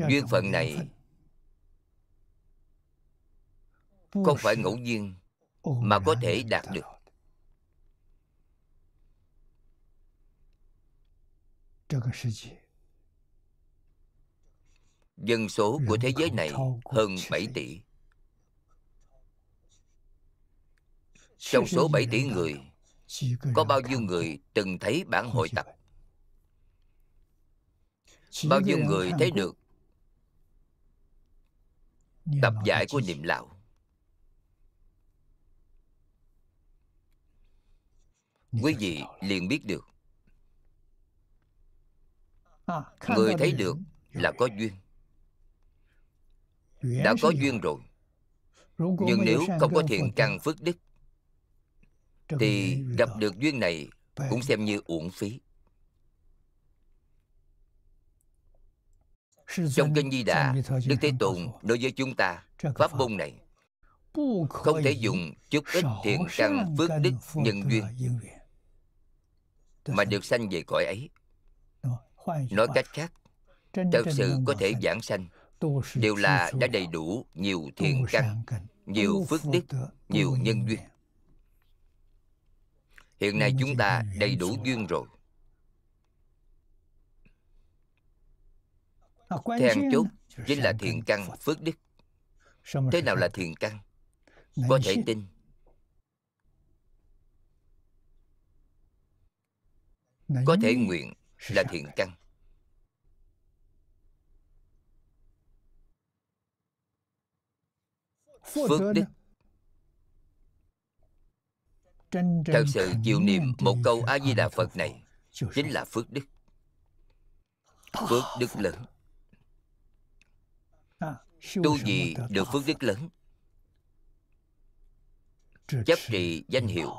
Duyên phận này Không phải ngẫu nhiên Mà có thể đạt được Dân số của thế giới này hơn 7 tỷ Trong số 7 tỷ người Có bao nhiêu người từng thấy bản hội tập Bao nhiêu người thấy được tập giải của niệm lão quý vị liền biết được à, người thấy được là có duyên đã có duyên rồi nhưng nếu không có thiện căn phước đức thì gặp được duyên này cũng xem như uổng phí Trong kinh Di Đà, Đức Thế Tùng nói với chúng ta, pháp môn này không thể dùng chút ít thiện căn phước đức nhân duyên mà được sanh về cõi ấy. Nói cách khác, thật sự có thể giảng sanh đều là đã đầy đủ nhiều thiện căn, nhiều phước đức, nhiều nhân duyên. Hiện nay chúng ta đầy đủ duyên rồi Then chốt chính là thiện căn phước đức Thế nào là thiện căn? Có thể tin Có thể nguyện là thiện căn Phước đức Thật sự chịu niệm một câu A-di-đà Phật này Chính là phước đức Phước đức lớn Tu gì được phước đức lớn Chấp trì danh hiệu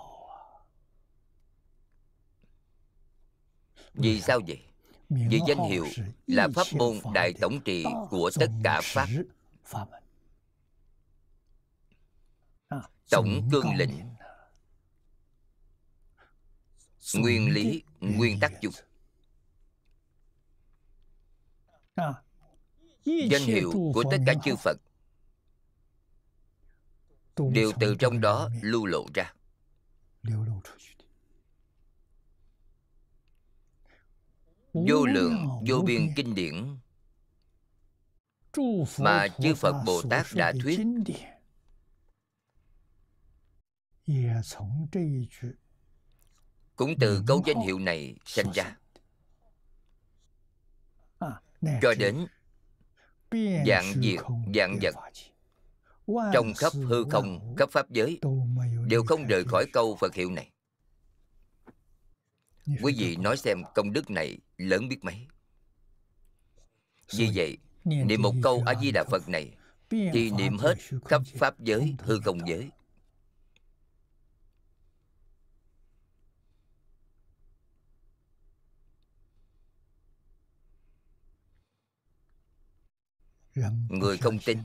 Vì sao vậy? Vì danh hiệu là pháp môn đại tổng trì của tất cả Pháp à, Tổng cương lĩnh Nguyên lý, nguyên tắc chung à, danh hiệu của tất cả chư phật đều từ trong đó lưu lộ ra vô lượng vô biên kinh điển mà chư phật bồ tát đã thuyết cũng từ câu danh hiệu này sinh ra à, cho đến dạng diệt dạng vật trong khắp hư không khắp pháp giới đều không rời khỏi câu phật hiệu này quý vị nói xem công đức này lớn biết mấy vì vậy niệm một câu a di đà phật này thì niệm hết khắp pháp giới hư không giới Người không tin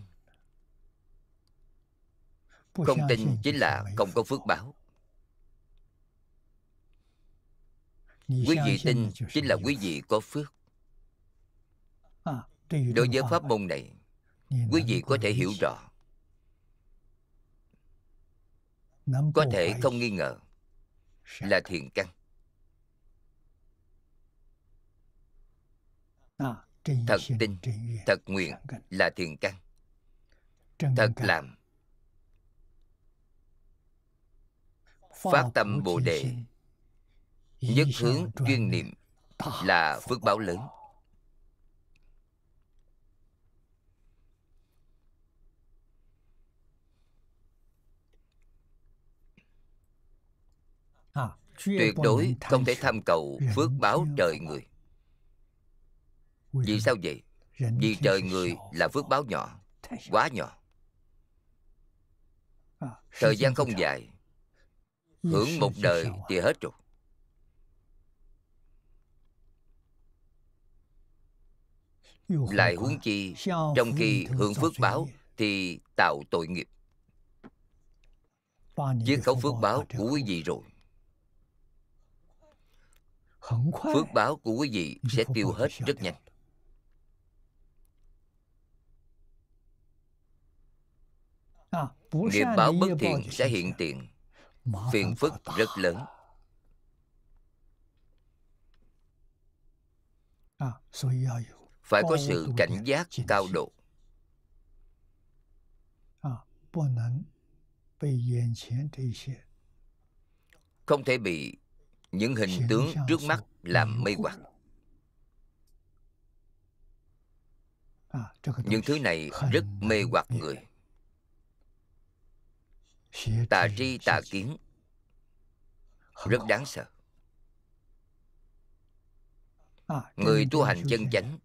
Không tin chính là không có phước báo Quý vị tin chính là quý vị có phước à, Đối với pháp môn này Quý vị có thể hiểu rõ Có thể không nghi ngờ Là thiền căn à, thật tin thật nguyện là thiền căn thật làm phát tâm bồ đề nhất hướng chuyên niệm là phước báo lớn tuyệt đối không thể tham cầu phước báo trời người vì sao vậy? Vì trời người là phước báo nhỏ Quá nhỏ à, Thời gian không dài Hưởng một đời thì hết rồi Lại huống chi Trong khi hưởng phước báo Thì tạo tội nghiệp Chiếc khấu phước báo của quý vị rồi Phước báo của quý vị sẽ tiêu hết rất nhanh nghiệp báo bất thiện sẽ hiện tiền phiền phức rất lớn à, phải có sự cảnh giác cao độ à, không thể bị những hình tướng trước mắt làm mê hoặc à, những thứ này rất mê hoặc người tà tri tà kiến rất đáng sợ à, người tu hành chân chánh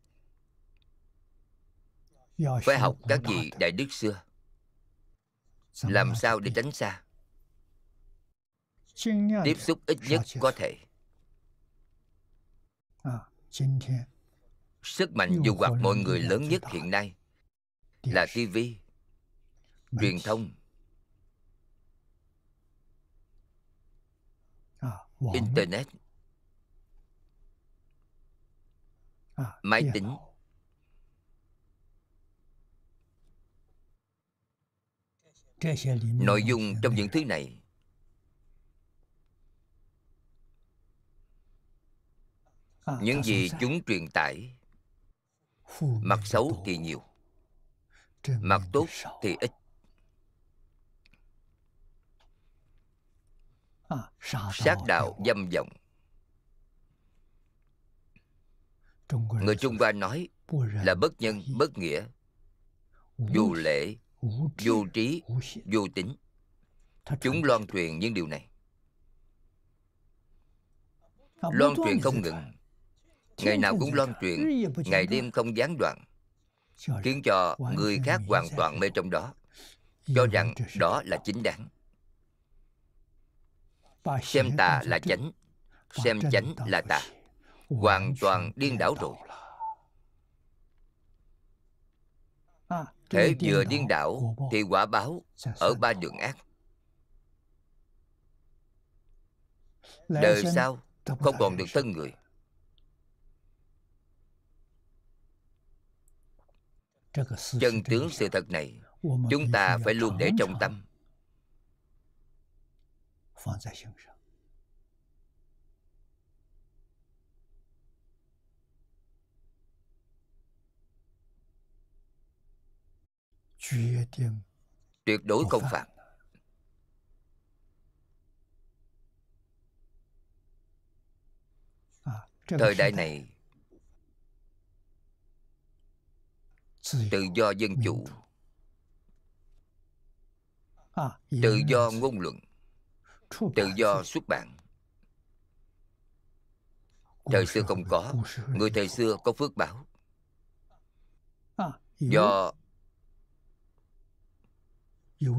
phải học các vị đại đức xưa làm sao để tránh xa tiếp xúc ít nhất có thể à, sức mạnh dù hoặc mọi người lớn nhất hiện nay là tivi truyền thông internet à, máy tính nội dung trong những thứ này à, những gì chúng truyền tải mặt xấu thì nhiều mặt tốt thì ít À, sát đạo dâm vọng người trung hoa nói là bất nhân bất nghĩa vô lễ vô trí vô tính chúng loan truyền những điều này loan truyền không ngừng ngày nào cũng loan truyền ngày đêm không gián đoạn khiến cho người khác hoàn toàn mê trong đó cho rằng đó là chính đáng xem tà là chánh xem chánh là tà hoàn toàn điên đảo rồi à, Thế vừa điên đảo thì quả báo ở ba đường ác. Đời sau không còn được thân người. Chân tướng sự thật này chúng ta phải luôn để trong tâm. 放在心上。tuyệt đối không phạm thời đại này tự do dân chủ tự do ngôn luận tự do xuất bản thời xưa không có người thời xưa có phước báo do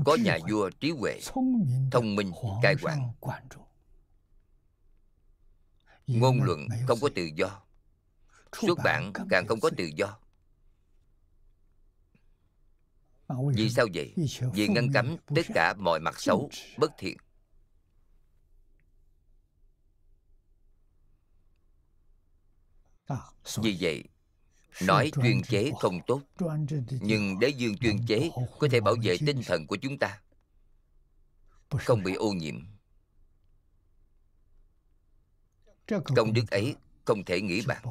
có nhà vua trí huệ thông minh cai quản ngôn luận không có tự do xuất bản càng không có tự do vì sao vậy vì ngăn cấm tất cả mọi mặt xấu bất thiện À, Vì vậy, nói chuyên chế không tốt Nhưng đế dương chuyên chế có thể bảo vệ tinh thần của chúng ta Không bị ô nhiễm Công đức ấy không thể nghĩ bàn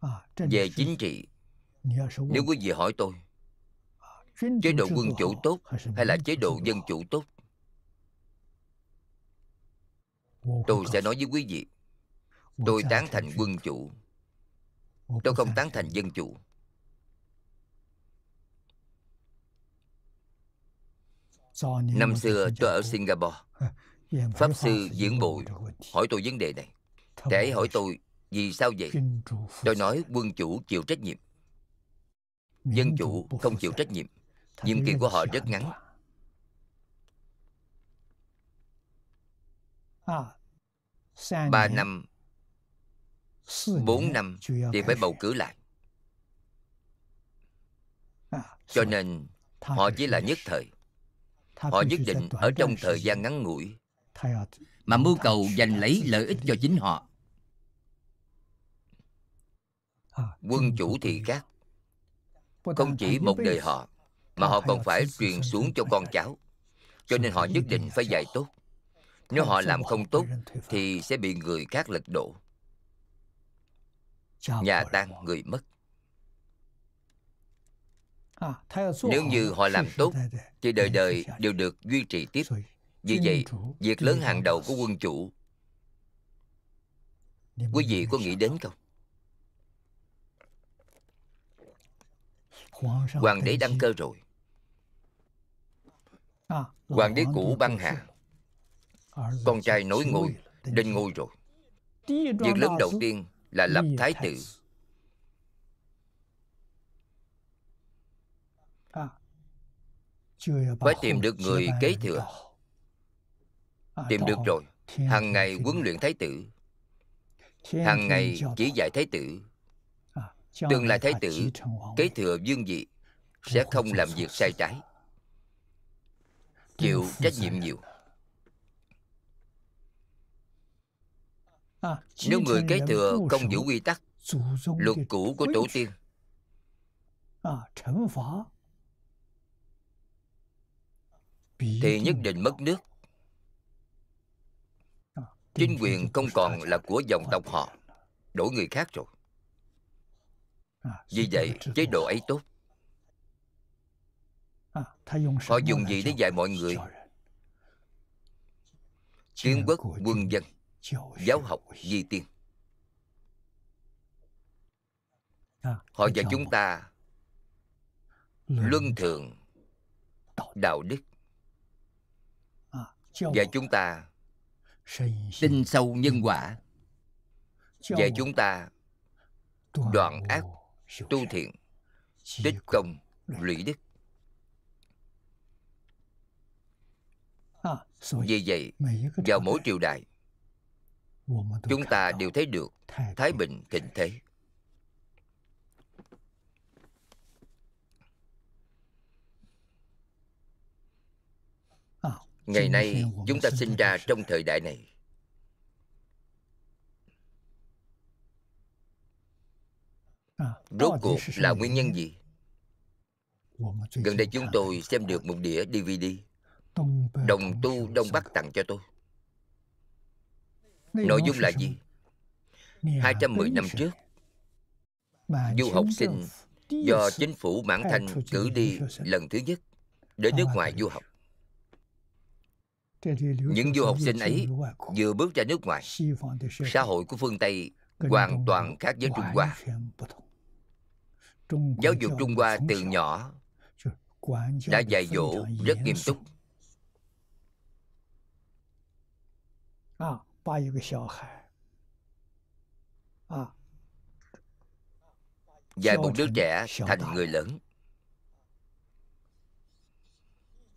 à, Về chính trị Nếu quý vị hỏi tôi à, Chế độ quân chủ tốt hay là chế độ dân chủ tốt Tôi sẽ nói với quý vị Tôi tán thành quân chủ Tôi không tán thành dân chủ Năm xưa tôi ở Singapore Pháp sư diễn bội hỏi tôi vấn đề này Để hỏi tôi vì sao vậy Tôi nói quân chủ chịu trách nhiệm Dân chủ không chịu trách nhiệm Nhiệm kỳ của họ rất ngắn ba năm bốn năm thì phải bầu cử lại à, Cho nên họ chỉ là nhất thời Họ nhất định ở trong thời gian ngắn ngủi Mà mưu cầu giành lấy lợi ích cho chính họ à, Quân chủ thì khác Không chỉ một đời họ Mà họ còn phải truyền xuống cho con cháu Cho nên họ nhất định phải dạy tốt nếu họ làm không tốt thì sẽ bị người khác lật đổ nhà tan người mất à, nếu như họ làm tốt thì đời đời đều được duy trì tiếp vì vậy việc lớn hàng đầu của quân chủ quý vị có nghĩ đến không hoàng đế đăng cơ rồi à, hoàng đế cũ băng hà con trai nối ngôi Đinh ngôi rồi Việc lớn đầu tiên là lập thái tử Phải tìm được người kế thừa Tìm được rồi Hằng ngày huấn luyện thái tử Hằng ngày chỉ dạy thái tử Tương lai thái tử kế thừa vương vị Sẽ không làm việc sai trái Chịu trách nhiệm nhiều À, Nếu người kế thừa không giữ quy tắc Luật cũ của tổ tiên Thì nhất định mất nước à, Chính quyền không còn là của dòng tộc họ Đổi người khác rồi à, Vì vậy chế độ ấy tốt Họ dùng gì để dạy mọi người Kiến quốc quân dân giáo học di tiên à, họ và chúng ta luân thường đạo đức dạy à, chúng ta tin sâu nhân quả dạy chúng ta đoạn ác tu thiện tích công lũy đức à, vì vậy vào mỗi triều đại chúng ta đều thấy được thái bình thịnh thế à, ngày nay chúng ta sinh ra trong thời đại này à, rốt cuộc là nguyên nhân gì gần đây chúng tôi xem được một đĩa dvd đồng tu đông bắc tặng cho tôi Nội dung là gì? 210 năm trước, du học sinh do chính phủ Mãn Thanh cử đi lần thứ nhất đến nước ngoài du học. Những du học sinh ấy vừa bước ra nước ngoài, xã hội của phương Tây hoàn toàn khác với Trung Hoa. Giáo dục Trung Hoa từ nhỏ đã dạy dỗ rất nghiêm túc. À. 把一个小孩啊，dạy một đứa trẻ thành người lớn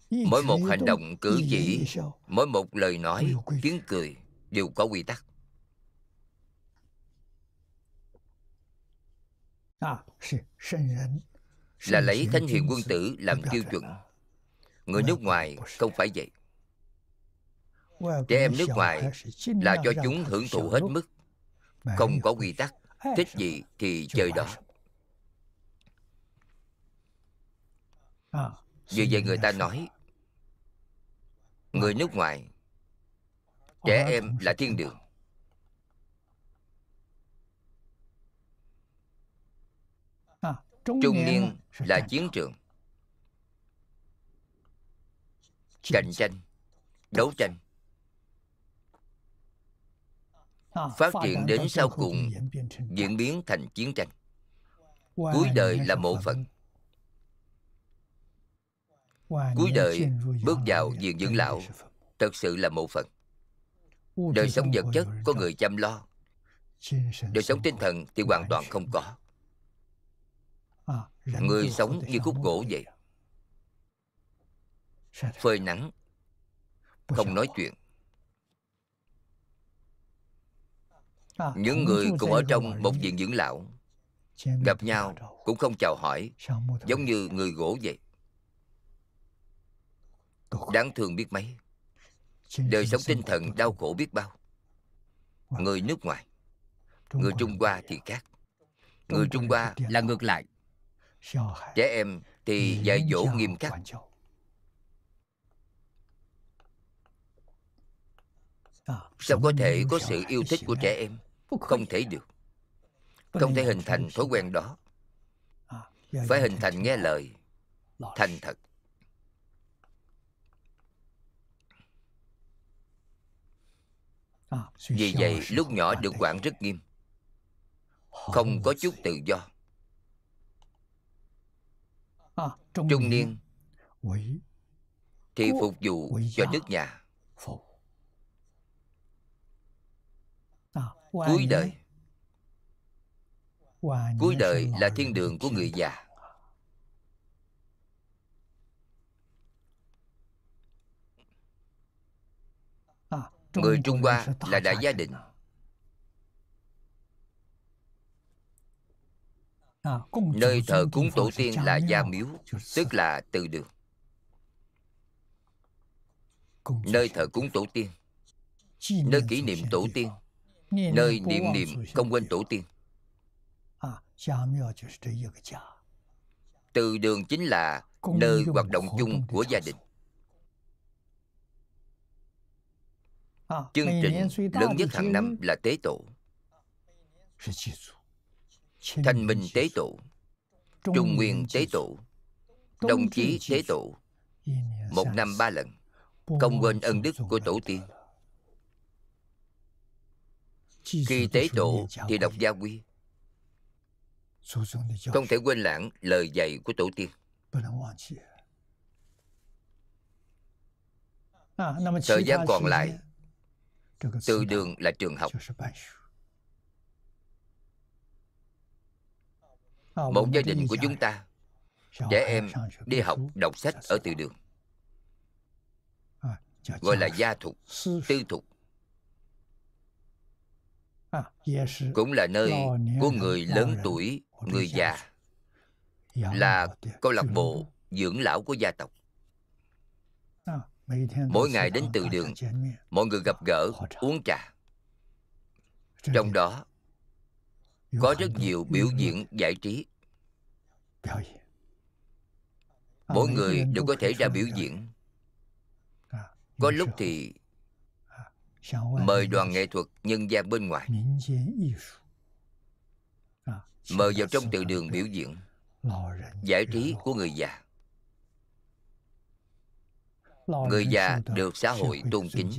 mỗi một hành động cử chỉ mỗi một lời nói tiếng cười đều có quy tắc à, là lấy thánh hiền quân tử làm tiêu chuẩn người nước ngoài không phải vậy trẻ em nước ngoài là cho chúng hưởng thụ hết mức không có quy tắc thích gì thì chơi đó ờ, vì vậy người ta nói ờ. người nước ngoài ờ, trẻ em là thiên đường trung niên là chiến trường cạnh tranh đấu tranh phát triển đến sau cùng diễn biến thành chiến tranh cuối đời là mộ phật cuối đời bước vào viện dưỡng lão thật sự là mộ phật đời sống vật chất có người chăm lo đời sống tinh thần thì hoàn toàn không có à, người sống như khúc gỗ vậy phơi nắng không nói chuyện À, những người cùng ở trong một viện dưỡng lão gặp nhau cũng không chào hỏi giống như người gỗ vậy đáng thương biết mấy đời sống tinh thần đau khổ biết bao người nước ngoài người trung hoa thì khác người trung hoa là ngược lại trẻ em thì dạy dỗ nghiêm khắc à, sao có thể có sự yêu thích của trẻ em không thể được Không thể hình thành thói quen đó à, Phải hình thành nghe lời Thành thật à, Vì vậy lúc nhỏ được quản rất nghiêm Không có chút tự do à, Trung niên Thì phục vụ cho nước nhà cuối đời cuối đời là thiên đường của người già à, người trung hoa là đại gia đình à, nơi thờ cúng tổ tiên là gia miếu tức là từ đường nơi thờ cúng tổ tiên nơi kỷ niệm tổ tiên Nơi niệm niệm không quên tổ tiên Từ đường chính là nơi hoạt động chung của gia đình à Chương trình lớn nhất hàng năm là tế tổ Thanh Minh tế tổ Trung Nguyên tế tổ Đồng chí tế tổ Một năm ba lần Không quên ân đức của tổ tiên khi tế độ thì đọc gia quy Không thể quên lãng lời dạy của tổ tiên à, Thời gian còn lại Từ đường là trường học à, Một gia đình của chúng ta Trẻ em đi học đọc sách ở từ đường à, Gọi là gia thuộc, tư thuộc cũng là nơi của người lớn tuổi người già là câu lạc bộ dưỡng lão của gia tộc mỗi ngày đến từ đường mọi người gặp gỡ uống trà trong đó có rất nhiều biểu diễn giải trí mỗi người đều có thể ra biểu diễn có lúc thì mời đoàn nghệ thuật nhân gian bên ngoài mời vào trong tự đường biểu diễn giải trí của người già người già được xã hội tôn kính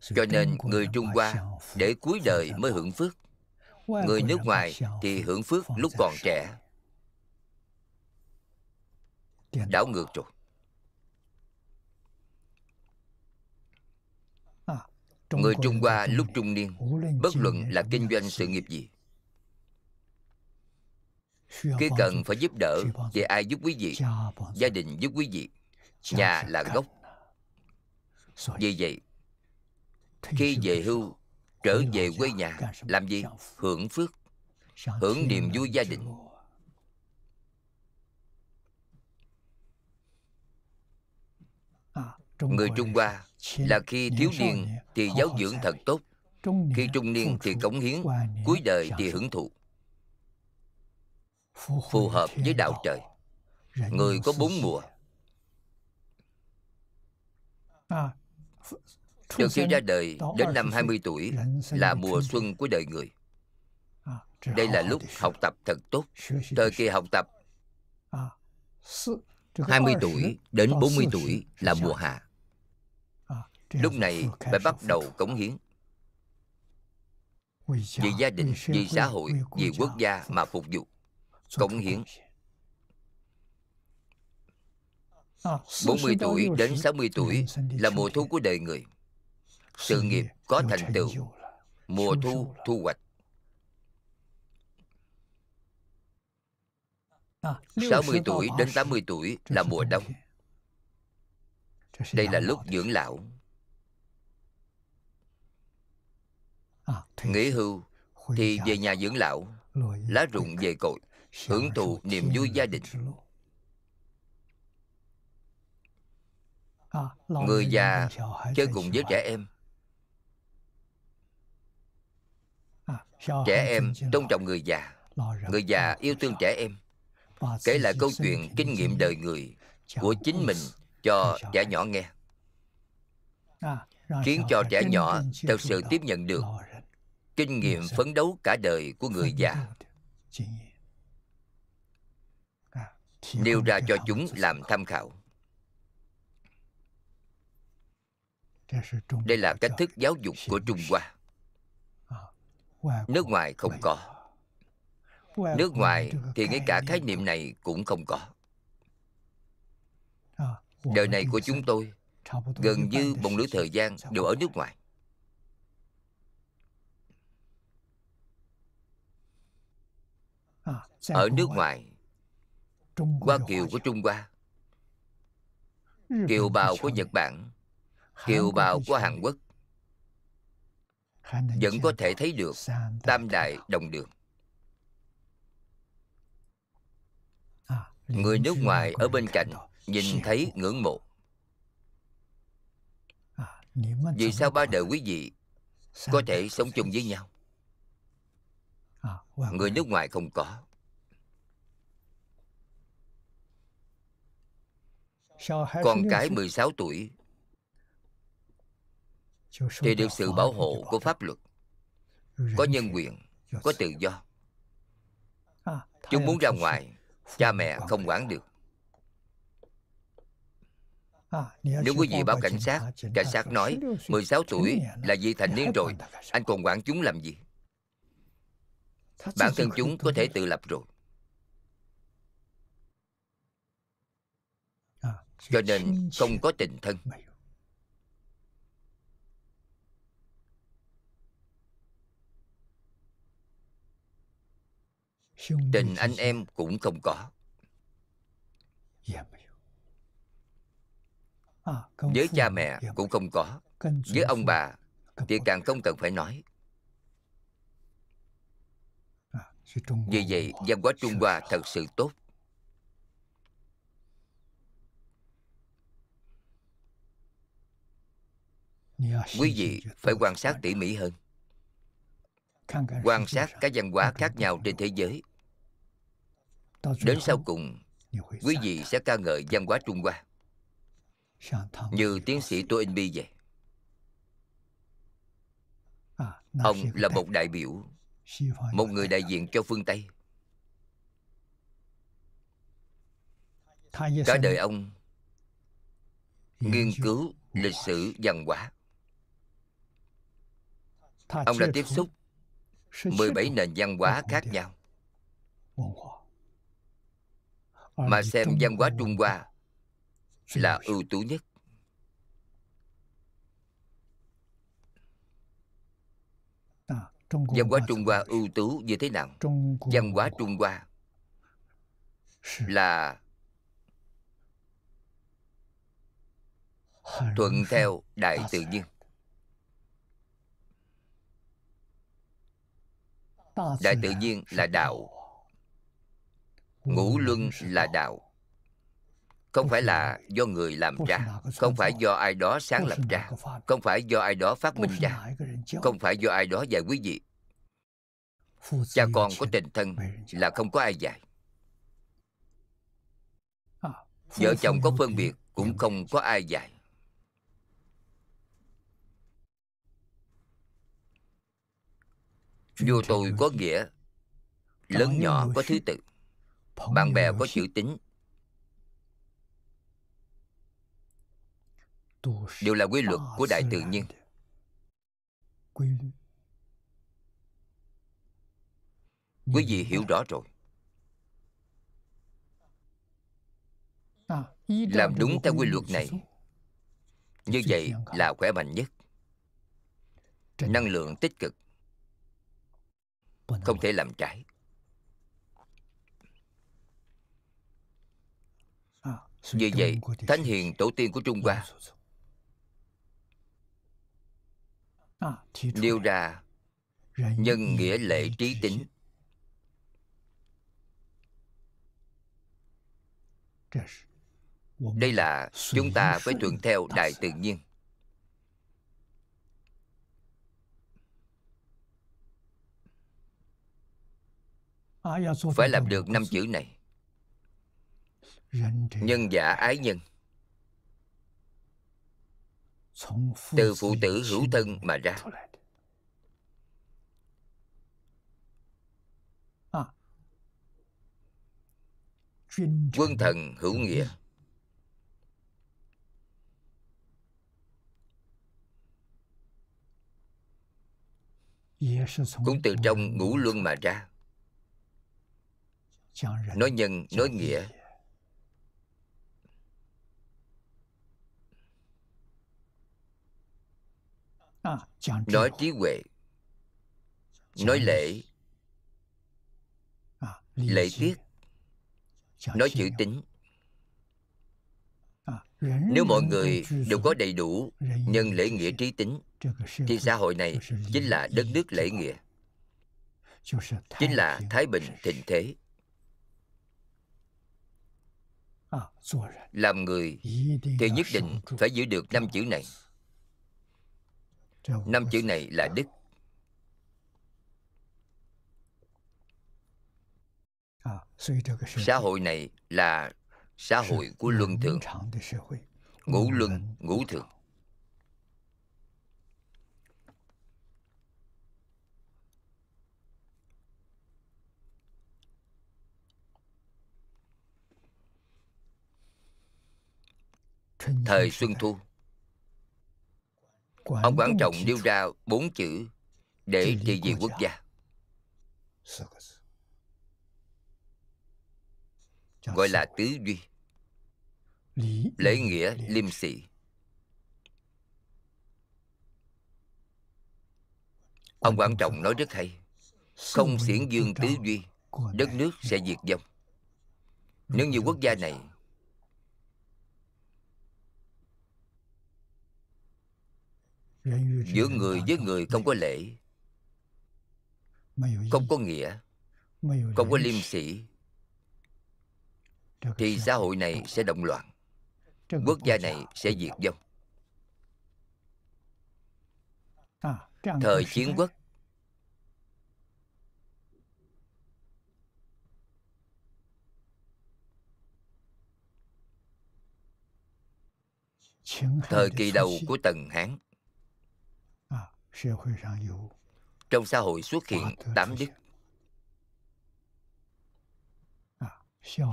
cho nên người trung hoa để cuối đời mới hưởng phước người nước ngoài thì hưởng phước lúc còn trẻ đảo ngược rồi người trung hoa lúc trung niên bất luận là kinh doanh sự nghiệp gì khi cần phải giúp đỡ thì ai giúp quý vị gia đình giúp quý vị nhà là gốc vì vậy khi về hưu trở về quê nhà làm gì hưởng phước hưởng niềm vui gia đình à, người trung hoa là khi thiếu niên thì giáo dưỡng thật tốt khi trung niên thì cống hiến cuối đời thì hưởng thụ phù hợp với đạo trời người có bốn mùa à, từ khi ra đời đến năm 20 tuổi là mùa xuân của đời người à, đây là lúc học tập thật tốt thời kỳ học tập 20 à, tuổi đến 40 tuổi là mùa hạ lúc này phải bắt đầu cống hiến vì gia đình vì xã hội vì quốc gia mà phục vụ cống hiến 40 à, tuổi đến 60 tuổi là mùa thu của đời người Sự nghiệp có thành tựu Mùa thu thu hoạch 60 à, tuổi đến 80 tuổi là mùa đông Đây là lúc dưỡng lão À, Nghỉ hưu thì về nhà dưỡng lão Lá rụng về cội Hưởng thụ niềm vui gia đình à, à, Người già chơi cùng với trẻ em Trẻ em tôn trọng người già Người già yêu thương trẻ em Kể lại câu chuyện kinh nghiệm đời người Của chính mình cho trẻ nhỏ nghe Khiến cho trẻ nhỏ thật sự tiếp nhận được kinh nghiệm phấn đấu cả đời của người già à, nêu ra cho chúng làm tham khảo đây là cách thức giáo dục của trung hoa à, nước ngoài không có nước ngoài thì ngay cả khái niệm này cũng không có à, đời này của chúng tôi gần như một nửa thời gian đều ở nước ngoài ở nước ngoài hoa kiều của trung hoa kiều bào của nhật bản kiều bào của hàn quốc vẫn có thể thấy được tam đại đồng đường à, người nước ngoài ở bên cạnh nhìn thấy ngưỡng mộ à, vì sao ba đời quý vị có thể sống chung với nhau à, người nước ngoài không có con cái 16 tuổi thì được sự bảo hộ của pháp luật có nhân quyền có tự do à, chúng muốn ra ngoài cha mẹ không quản được à, nếu quý vị báo cảnh sát cảnh sát nói 16 tuổi là vị thành niên rồi anh còn quản chúng làm gì bản thân chúng có thể tự lập rồi cho nên không có tình thân tình anh em cũng không có với cha mẹ cũng không có với ông bà thì càng không cần phải nói vì vậy văn hóa trung hoa thật sự tốt quý vị phải quan sát tỉ mỉ hơn quan sát các văn hóa khác nhau trên thế giới đến sau cùng quý vị sẽ ca ngợi văn hóa trung hoa như tiến sĩ tô in bi vậy ông là một đại biểu một người đại diện cho phương tây cả đời ông nghiên cứu lịch sử văn hóa Ông đã tiếp xúc 17 nền văn hóa khác nhau Mà xem văn hóa Trung Hoa là ưu tú nhất Văn hóa Trung Hoa ưu tú như thế nào? Văn hóa Trung Hoa là thuận theo đại tự nhiên đại tự nhiên là đạo ngũ luân là đạo không phải là do người làm ra không phải do ai đó sáng lập ra không phải do ai đó phát minh ra không phải do ai đó dạy quý vị cha con có tình thân là không có ai dạy à, vợ chồng có phân biệt cũng không có ai dạy Vua tôi có nghĩa Lớn nhỏ có thứ tự Bạn bè có chữ tính Đều là quy luật của đại tự nhiên Quý vị hiểu rõ rồi à, Làm đúng theo quy luật này Như vậy là khỏe mạnh nhất Năng lượng tích cực không thể làm trái ờ, như vậy, Thánh hiền tổ tiên của Trung Hoa ờ, nêu ra nhân nghĩa lệ trí tính. Đây là chúng ta phải thuận theo đại tự nhiên. À, dạ, phải làm được năm chữ này nhân giả ái nhân từ phụ tử hữu thân mà ra à. quân thần hữu nghĩa cũng từ trong ngũ luân mà ra nói nhân nói à, nghĩa nói trí huệ nói lễ lễ tiết nói chữ tính à, nếu mọi người đều có đầy đủ nhân lễ nghĩa trí tính thì xã hội này chính là đất nước lễ nghĩa chính là thái bình thịnh thế À, làm người thì nhất định phải giữ được năm chữ này năm chữ này là đức à, xã hội này là xã hội của luân thường ngũ luân ngũ thường thời xuân thu ông quán trọng nêu ra bốn chữ để trị vì quốc gia gọi là tứ duy lễ nghĩa liêm sĩ ông quảng trọng nói rất hay không xiển dương tứ duy đất nước sẽ diệt vong nếu như quốc gia này giữa người với người không có lễ không có nghĩa không có liêm sĩ thì xã hội này sẽ động loạn quốc gia này sẽ diệt vong à, thời chiến quốc thời kỳ đầu của tần hán trong xã hội xuất hiện tám đức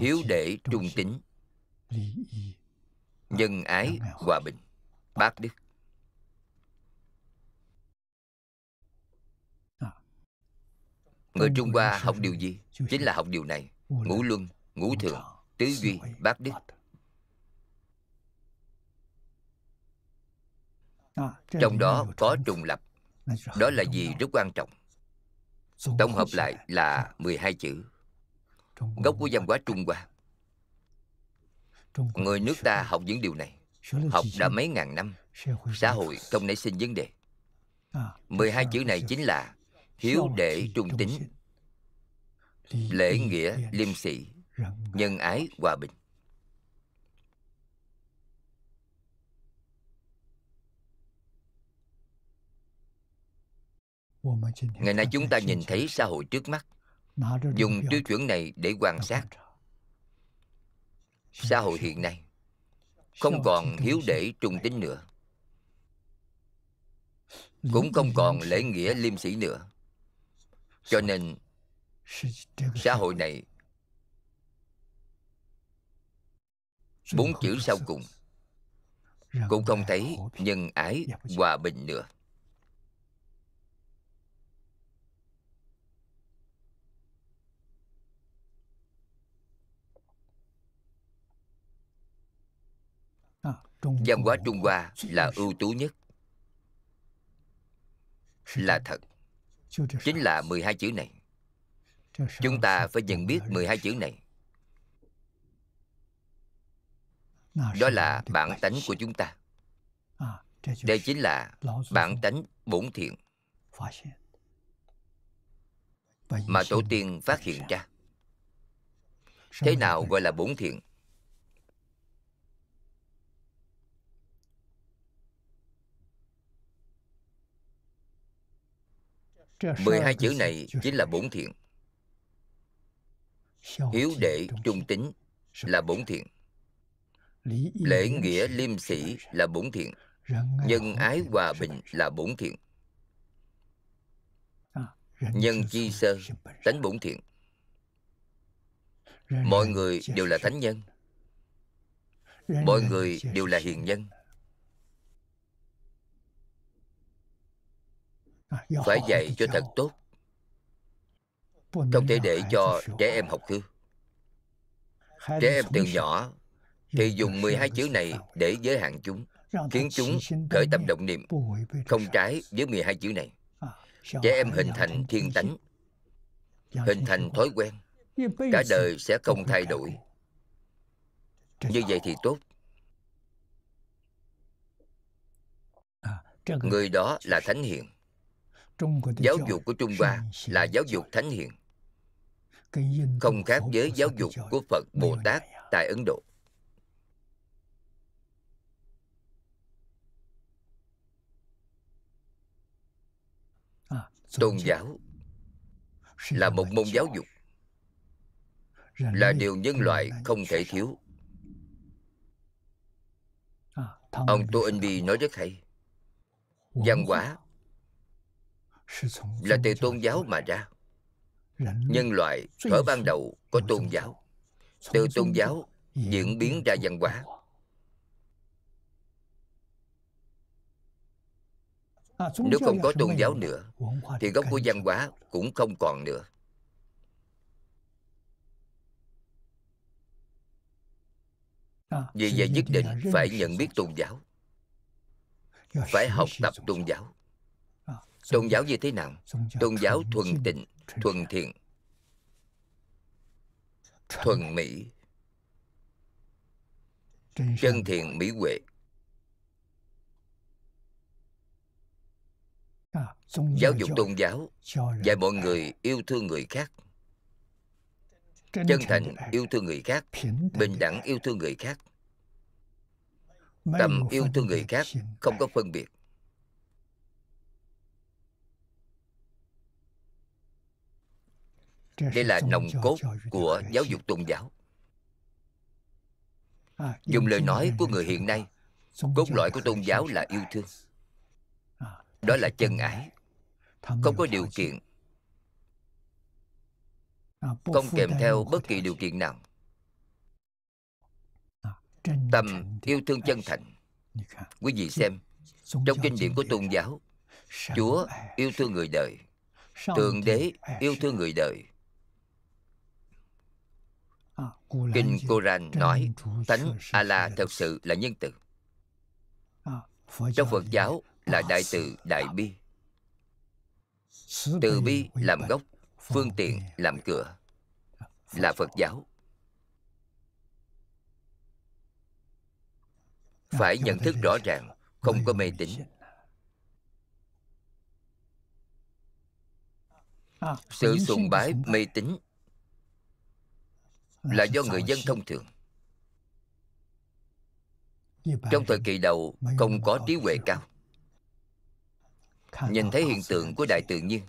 hiếu đệ trung tính nhân ái hòa bình bác đức người trung hoa học điều gì chính là học điều này ngũ luân ngũ thường tứ duy bác đức trong đó có trùng lập đó là gì rất quan trọng Tổng hợp lại là 12 chữ Gốc của văn hóa Trung Hoa Người nước ta học những điều này Học đã mấy ngàn năm Xã hội không nảy sinh vấn đề 12 à, chữ này chính là Hiếu đệ trung tính Lễ nghĩa liêm sĩ Nhân ái hòa bình ngày nay chúng ta nhìn thấy xã hội trước mắt dùng tiêu chuẩn này để quan sát xã hội hiện nay không còn hiếu để trung tính nữa cũng không còn lễ nghĩa liêm sĩ nữa cho nên xã hội này bốn chữ sau cùng cũng không thấy nhân ái hòa bình nữa văn hóa trung hoa là ưu tú nhất là thật chính là 12 chữ này chúng ta phải nhận biết 12 chữ này đó là bản tánh của chúng ta à, đây chính là bản tánh bổn thiện mà tổ tiên phát hiện ra thế nào gọi là bổn thiện 12 chữ này chính là bốn thiện Hiếu đệ trung tính là bốn thiện Lễ nghĩa liêm sĩ là bốn thiện Nhân ái hòa bình là bốn thiện Nhân chi sơ tánh bổn thiện Mọi người đều là thánh nhân Mọi người đều là hiền nhân À, phải dạy cho thật tốt không thể để cho trẻ em học hư trẻ em từ nhỏ thì dùng 12 chữ này để giới hạn chúng khiến chúng khởi tâm động niệm không trái với 12 chữ này à, trẻ em hình thành thiên tánh hình thành thói quen cả đời sẽ không thay đổi như vậy thì tốt à, người đó là thánh hiền giáo dục của trung hoa là giáo dục thánh hiền không khác với giáo dục của phật bồ tát tại ấn độ à, tôn giáo là một môn giáo dục là điều nhân loại không thể thiếu à, ông tô ân nói rất hay văn hóa là từ tôn giáo mà ra nhân loại thuở ban đầu có tôn giáo từ tôn giáo diễn biến ra văn hóa nếu không có tôn giáo nữa thì gốc của văn hóa à, cũng không còn nữa à, vì vậy nhất định phải nhận biết tôn giáo phải học tập tôn giáo tôn giáo như thế nào tôn giáo thuần tịnh thuần thiện thuần mỹ chân thiện mỹ huệ à, giáo dục tôn giáo dạy mọi à. người yêu thương người khác chân thành yêu thương người khác bình đẳng à. yêu thương người khác tầm yêu thương người khác không có phân biệt đây là nòng cốt của giáo dục tôn giáo à, dùng lời nói của người hiện nay à. cốt lõi của à, tôn giáo là yêu thương đó là chân ái không có điều kiện không kèm theo bất kỳ điều kiện nào tâm yêu thương chân thành quý vị xem trong kinh điển của tôn giáo chúa yêu thương người đời thượng đế yêu thương người đời À, Kinh Koran nói Thánh Allah thật sự là nhân từ à, Trong à, Phật giáo là Đại từ Đại Bi Từ bi làm gốc Phương tiện làm cửa Là Phật giáo Phải nhận thức rõ ràng Không có mê tín sự sùng bái mê tín là do người dân thông thường trong thời kỳ đầu không có trí huệ cao nhìn thấy hiện tượng của đại tự nhiên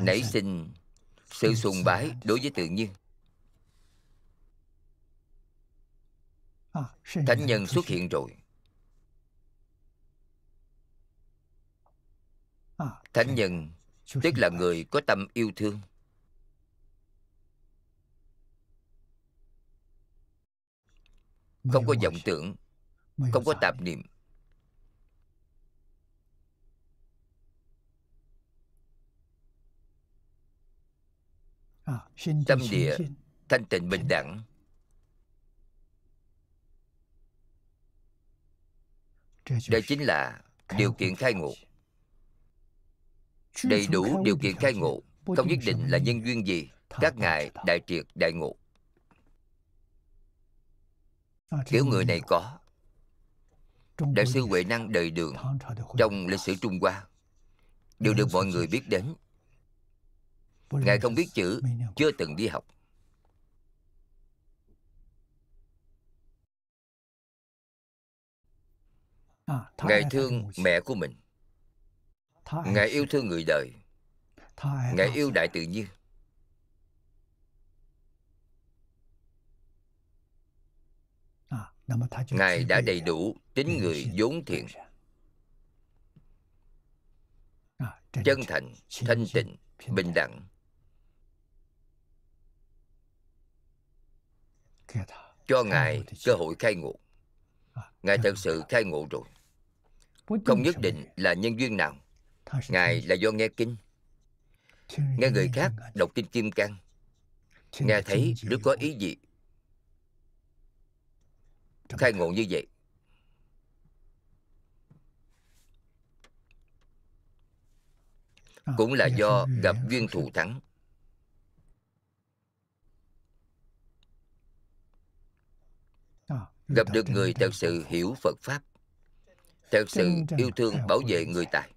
nảy sinh sự sùng bái đối với tự nhiên à, thánh nhân xuất hiện rồi Thánh nhân tức là người có tâm yêu thương Không có vọng tưởng Không có tạp niệm Tâm địa thanh tịnh bình đẳng Đây chính là điều kiện khai ngục đầy đủ điều kiện khai ngộ không nhất định là nhân duyên gì các ngài đại triệt đại ngộ kiểu người này có đại sư huệ năng đời đường trong lịch sử trung hoa đều được mọi người biết đến ngài không biết chữ chưa từng đi học à, ngài thương mẹ của mình ngài yêu thương người đời ngài yêu đại tự nhiên à, ngài đã đầy đủ tính người vốn thiện dạ. à, chân thành thanh tịnh bình dạ. đẳng cho ngài cơ hội khai ngộ à, ngài thật sự khai ngộ rồi không nhất định là nhân duyên nào Ngài là do nghe kinh Nghe người khác đọc kinh Kim Cang Nghe thấy Đức có ý gì Khai ngộ như vậy à, Cũng là do gặp duyên thù thắng à, Gặp được người thật sự hiểu Phật Pháp Thật sự yêu thương bảo vệ người tài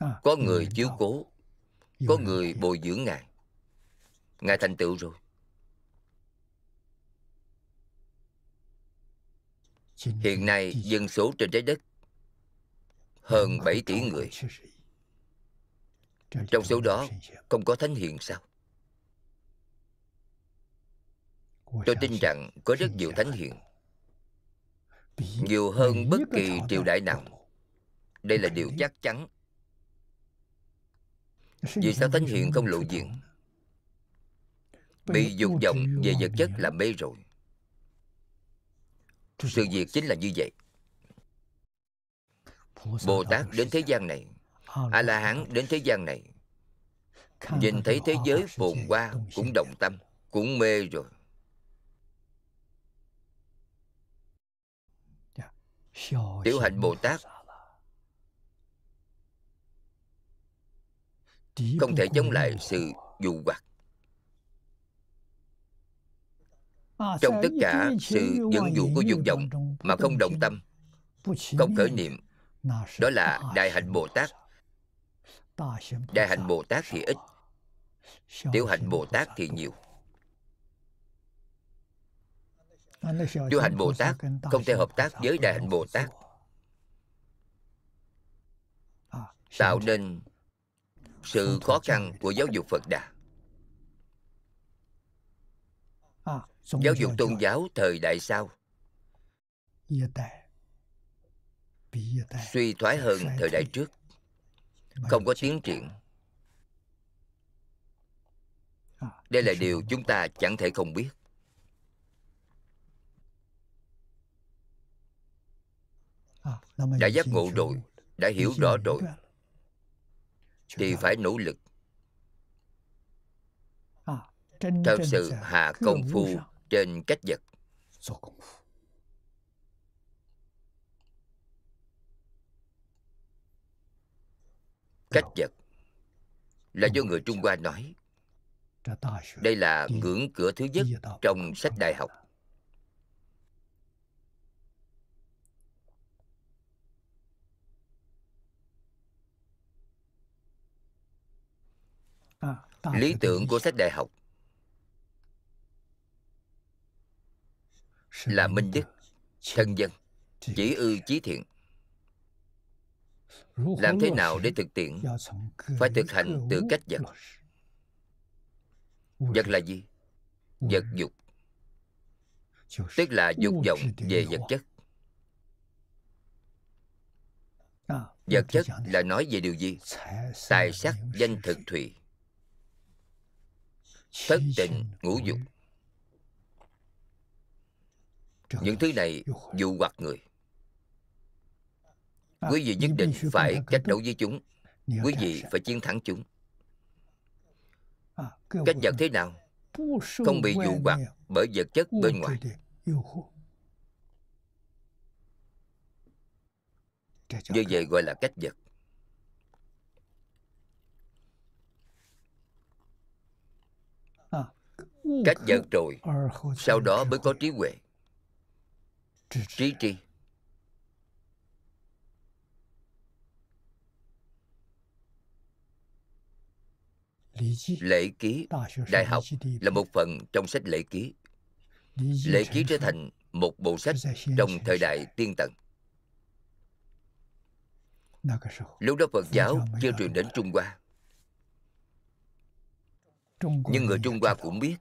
À, có người chiếu cố có người bồi dưỡng ngài ngài thành tựu rồi hiện nay dân số trên trái đất hơn 7 tỷ người trong số đó không có thánh hiền sao tôi tin rằng có rất nhiều thánh hiền nhiều hơn bất kỳ triều đại nào đây là điều chắc chắn vì sao thánh hiện không lộ diện Bị dục vọng về vật chất là mê rồi Sự việc chính là như vậy Bồ Tát đến thế gian này A-la-hán đến thế gian này Nhìn thấy thế giới phồn hoa Cũng động tâm Cũng mê rồi Tiểu hạnh Bồ Tát không thể chống lại sự dụ hoặc trong tất cả sự dẫn dụ của dục vọng mà không đồng tâm không khởi niệm đó là đại hạnh bồ tát đại hạnh bồ tát thì ít tiểu hạnh bồ tát thì nhiều tiểu hạnh bồ tát không thể hợp tác với đại hạnh bồ tát tạo nên sự khó khăn của giáo dục Phật Đà à, Giáo dục tôn giáo thời đại sau Suy thoái hơn thời đại trước Không có tiến triển à, Đây là điều chúng ta chẳng thể không biết à, Đã giác ngộ rồi Đã hiểu rõ rồi thì phải nỗ lực à, thật sự hạ công phu trên cách vật cách vật là do người trung hoa nói đây là ngưỡng cửa thứ nhất trong sách đại học lý tưởng của sách đại học là minh đức thân dân chỉ ư chí thiện làm thế nào để thực tiễn phải thực hành từ cách vật vật là gì vật dục tức là dục vọng về vật chất à, vật chất là nói về điều gì tài sắc danh thực thủy thất tình ngũ dục những thứ này dụ hoặc người à, quý vị nhất định phải cách đấu với chúng quý vị phải chiến thắng chúng à, cách vật thế nào không bị dụ hoặc bởi vật chất bên ngoài như vậy gọi là cách vật cách vật rồi sau đó mới có trí huệ trí tri lễ ký đại học là một phần trong sách lễ ký lễ ký trở thành một bộ sách trong thời đại tiên tận. lúc đó phật giáo chưa truyền đến trung hoa nhưng người trung hoa cũng biết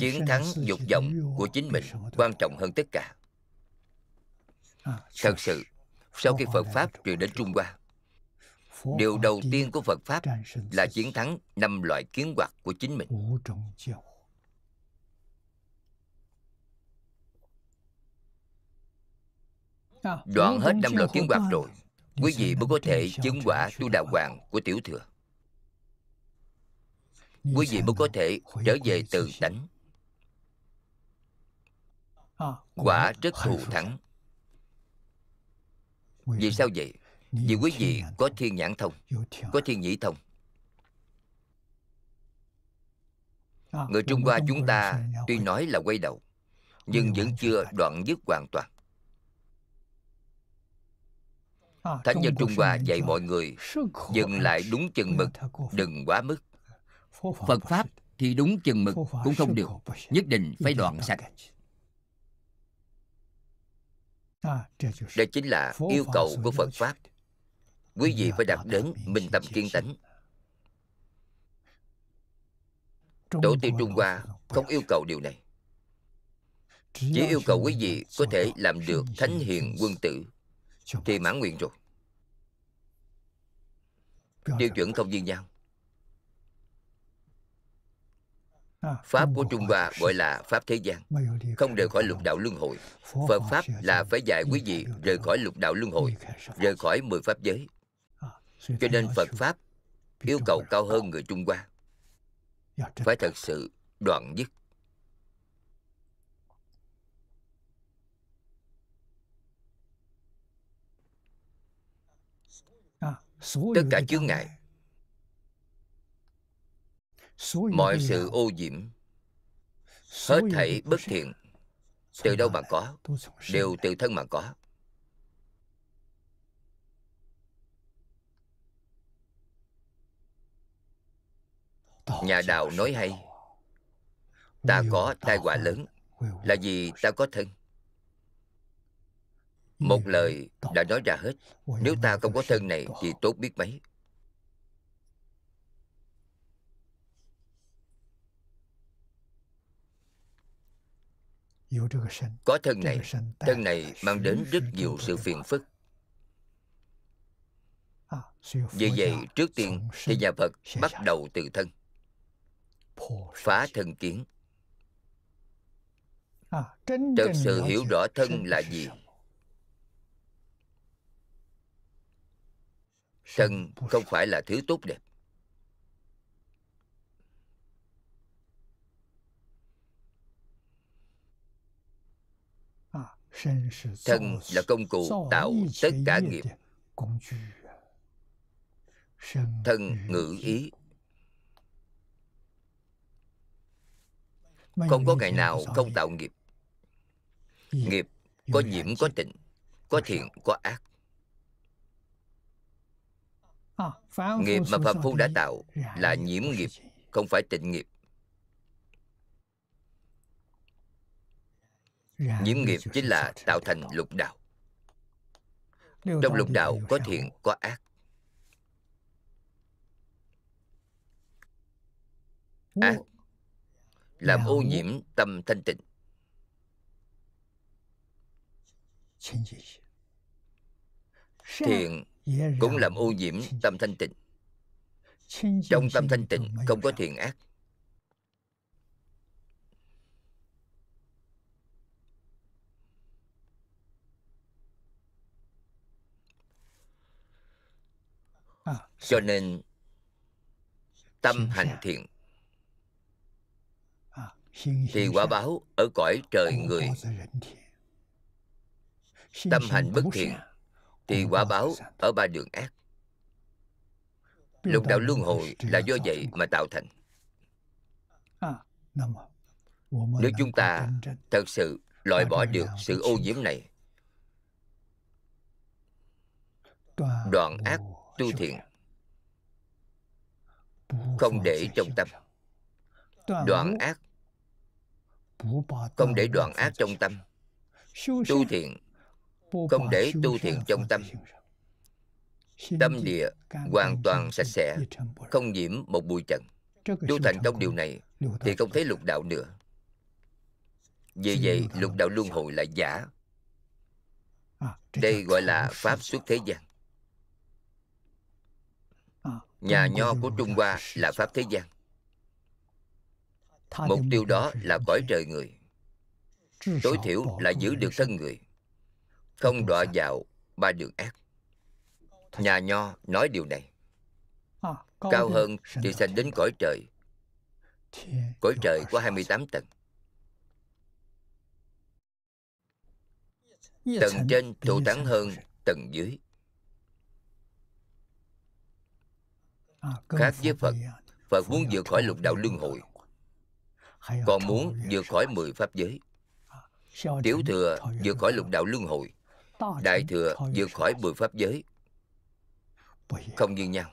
chiến thắng dục vọng của chính mình quan trọng hơn tất cả thật sự sau khi phật pháp truyền đến trung hoa điều đầu tiên của phật pháp là chiến thắng năm loại kiến hoạt của chính mình đoạn hết năm loại kiến hoạt rồi quý vị mới có thể chứng quả tu đạo hoàng của tiểu thừa quý vị mới có thể trở về từ tánh quả rất thù thắng vì sao vậy vì quý vị có thiên nhãn thông có thiên nhĩ thông à, người trung hoa chúng ta tuy nói là quay đầu nhưng vẫn chưa đoạn dứt hoàn toàn à, thánh nhân trung hoa dạy mọi người dừng lại đúng chừng mực đừng quá mức Phật Pháp thì đúng chừng mực cũng không được Nhất định phải đoạn sạch à, Đây chính là yêu cầu của Phật Pháp Quý vị phải đạt đến minh tâm kiên tánh Tổ tiên Trung Hoa không yêu cầu điều này Chỉ yêu cầu quý vị có thể làm được thánh hiền quân tử Thì mãn nguyện rồi Tiêu chuẩn không như nhau Ờ, Pháp của Trung Hoa gọi là Pháp thế gian Không rời khỏi lục đạo luân hồi Phật Pháp là phải dạy quý vị rời khỏi lục đạo luân hồi Rời khỏi mười Pháp giới ờ, Cho nên Phật Pháp yêu cầu cao hơn người Trung Hoa dạ, Phải thật sự đoạn dứt à, Tất cả chướng ngại mọi sự ô nhiễm hết thảy bất thiện từ đâu mà có đều từ thân mà có nhà đạo nói hay ta có tai họa lớn là vì ta có thân một lời đã nói ra hết nếu ta không có thân này thì tốt biết mấy Có thân này, thân này mang đến rất nhiều sự phiền phức. À, Vì vậy, trước tiên thì nhà Phật bắt đầu từ thân. Phá thân kiến. À, Thật sự hiểu rõ thân là gì. Thân không phải là thứ tốt đẹp. Thân là công cụ tạo tất cả nghiệp. Thân ngữ ý. Không có ngày nào không tạo nghiệp. Nghiệp có nhiễm có tịnh, có thiện có ác. À, nghiệp mà Phật Phu đã tạo là nhiễm nghiệp, không phải tịnh nghiệp. Nhiễm nghiệp chính là tạo thành lục đạo Trong lục đạo có thiện, có ác Ác Làm ô nhiễm tâm thanh tịnh Thiện cũng làm ô nhiễm tâm thanh tịnh Trong tâm thanh tịnh không có thiện ác Ờ. cho nên tâm hành thiện ờ, thì quả báo ở cõi trời người tâm hành bất thiện thì quả báo ở ba đường ác lục đạo luân hồi là do vậy mà tạo thành ờ, nếu chúng ta thật sự loại bỏ được sự ô nhiễm này đoạn ác tu thiện không để trong tâm đoạn ác không để đoạn ác trong tâm tu thiện không để tu thiện trong tâm tâm địa hoàn toàn sạch sẽ không nhiễm một bụi trần tu thành công điều này thì không thấy lục đạo nữa vì vậy lục đạo luân hồi là giả à, đây gọi là pháp xuất thế gian nhà nho của trung hoa là pháp thế gian mục tiêu đó là cõi trời người tối thiểu là giữ được thân người không đọa vào ba đường ác nhà nho nói điều này cao hơn thì sẽ đến cõi trời cõi trời có 28 tầng tầng trên thù thắng hơn tầng dưới khác à, với phật à, phật muốn vượt khỏi à, lục đạo luân hồi còn muốn vượt khỏi mười pháp giới tiểu thừa vượt khỏi lục đạo luân hồi đại thừa vượt khỏi mười pháp giới không như nhau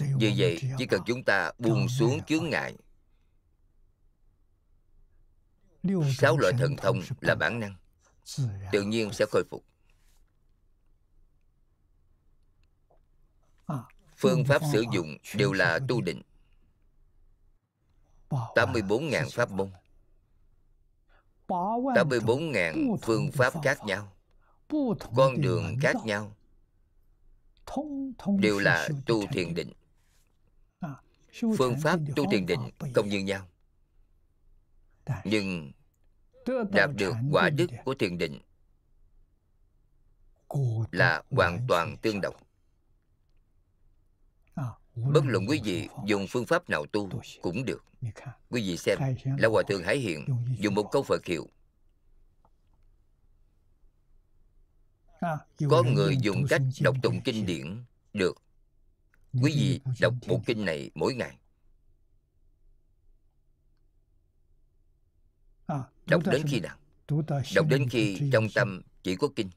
vì vậy chỉ cần chúng ta buông xuống chướng ngại sáu loại thần thông là bản năng tự nhiên sẽ khôi phục phương pháp sử dụng đều là tu định 84.000 pháp môn 84.000 phương pháp khác nhau Con đường khác nhau Đều là tu thiền định à, Phương pháp tu thiền định không như nhau Nhưng đạt được quả đức của thiền định Là hoàn toàn tương đồng Bất luận quý vị dùng phương pháp nào tu cũng được Quý vị xem Lão Hòa Thượng Hải Hiện dùng một câu Phật hiệu Có người dùng cách đọc tụng kinh điển Được Quý vị đọc bộ kinh này mỗi ngày Đọc đến khi nào? Đọc đến khi trong tâm chỉ có kinh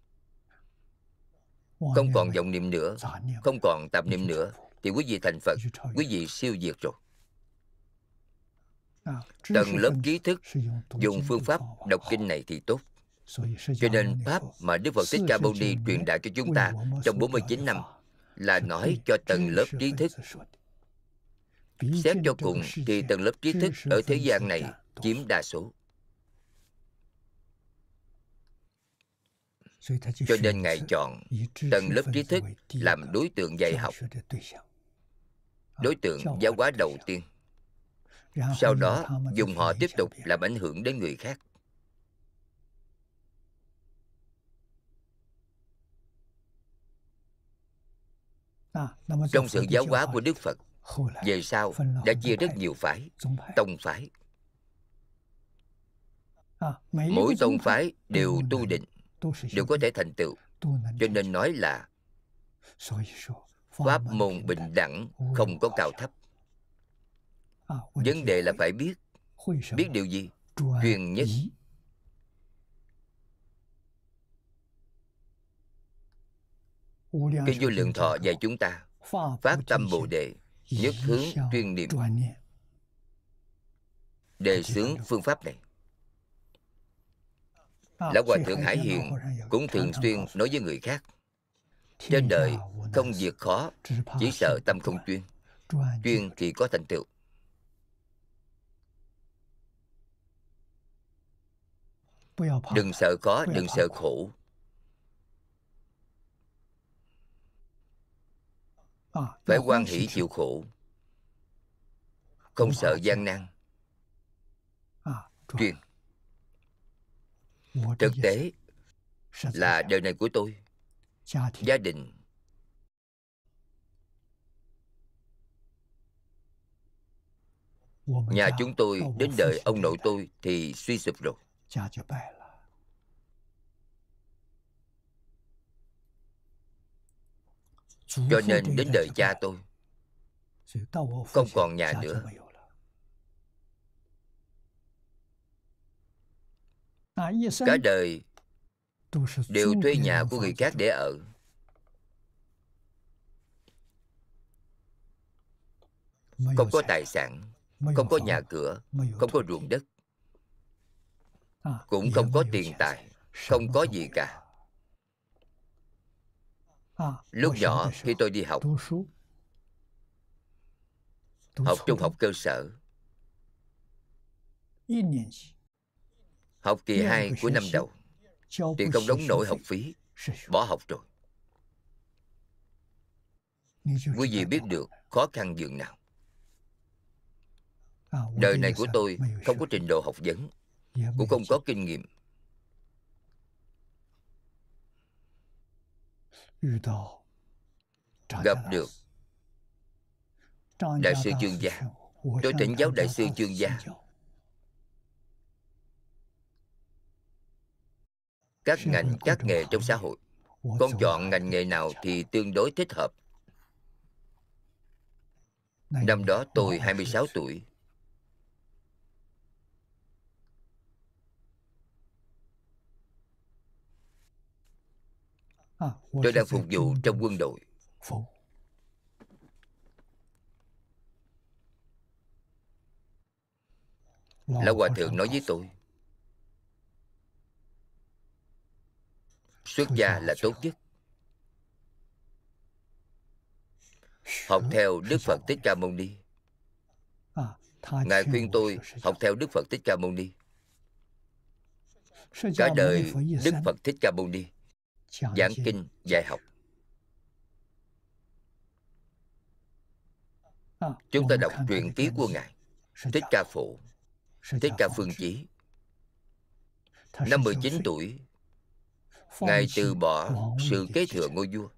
Không còn vọng niệm nữa Không còn tạp niệm nữa thì quý vị thành Phật, quý vị siêu diệt rồi. Tầng lớp trí thức dùng phương pháp đọc kinh này thì tốt. Cho nên Pháp mà Đức Phật Thích Ca Mâu Ni truyền đạt cho chúng ta trong 49 năm là nói cho tầng lớp trí thức. Xét cho cùng thì tầng lớp trí thức ở thế gian này chiếm đa số. Cho nên Ngài chọn tầng lớp trí thức làm đối tượng dạy học đối tượng giáo hóa đầu tiên dạ, sau đó dùng họ tiếp tục làm ảnh hưởng đến người khác à, trong sự giáo hóa của đức phật về sau đã chia rất nhiều phái tông phái à, mỗi tông phái đều tu định đều có thể thành tựu cho nên nói là Pháp môn bình đẳng không có cao thấp Vấn đề là phải biết Biết điều gì? Truyền nhất Cái vô lượng thọ dạy chúng ta Phát tâm Bồ Đề Nhất hướng truyền niệm Đề xướng phương pháp này Lão Hòa Thượng Hải Hiền Cũng thường xuyên nói với người khác trên đời không việc khó chỉ sợ tâm không chuyên chuyên thì có thành tựu đừng sợ khó đừng sợ khổ à, phải quan hỷ chịu khổ không sợ gian nan à, chuyên thực tế là đời này của tôi gia đình nhà chúng tôi đến đời ông nội tôi thì suy sụp rồi cho nên đến đời cha tôi không còn nhà nữa cả đời đều thuê nhà của người khác để ở không có à, tài sản không có nhà cửa không có ruộng đất cũng không có tiền tài không có gì cả à, lúc nhỏ khi tôi đi học học trung học cơ sở học kỳ hai của năm đầu Tiền không đóng nổi học phí Bỏ học rồi Quý vị biết được khó khăn dường nào à, Đời này của tôi không có trình độ học vấn dạ, Cũng không có kinh nghiệm Gặp được Đại sư chương gia Tôi thỉnh giáo đại sư chương gia các ngành các nghề trong xã hội con chọn ngành nghề nào thì tương đối thích hợp Năm đó tôi 26 tuổi à, Tôi đang phục vụ trong quân đội Lão Hòa Thượng nói với tôi xuất gia là tốt nhất à, học theo đức phật thích ca mâu ni ngài khuyên tôi học theo đức phật thích ca mâu ni cả đời đức phật thích ca mâu ni giảng kinh dạy học à, chúng ta đọc truyện ký của ngài thích ca phụ, thích ca phương chí năm 19 tuổi ngài từ bỏ sự kế thừa ngôi vua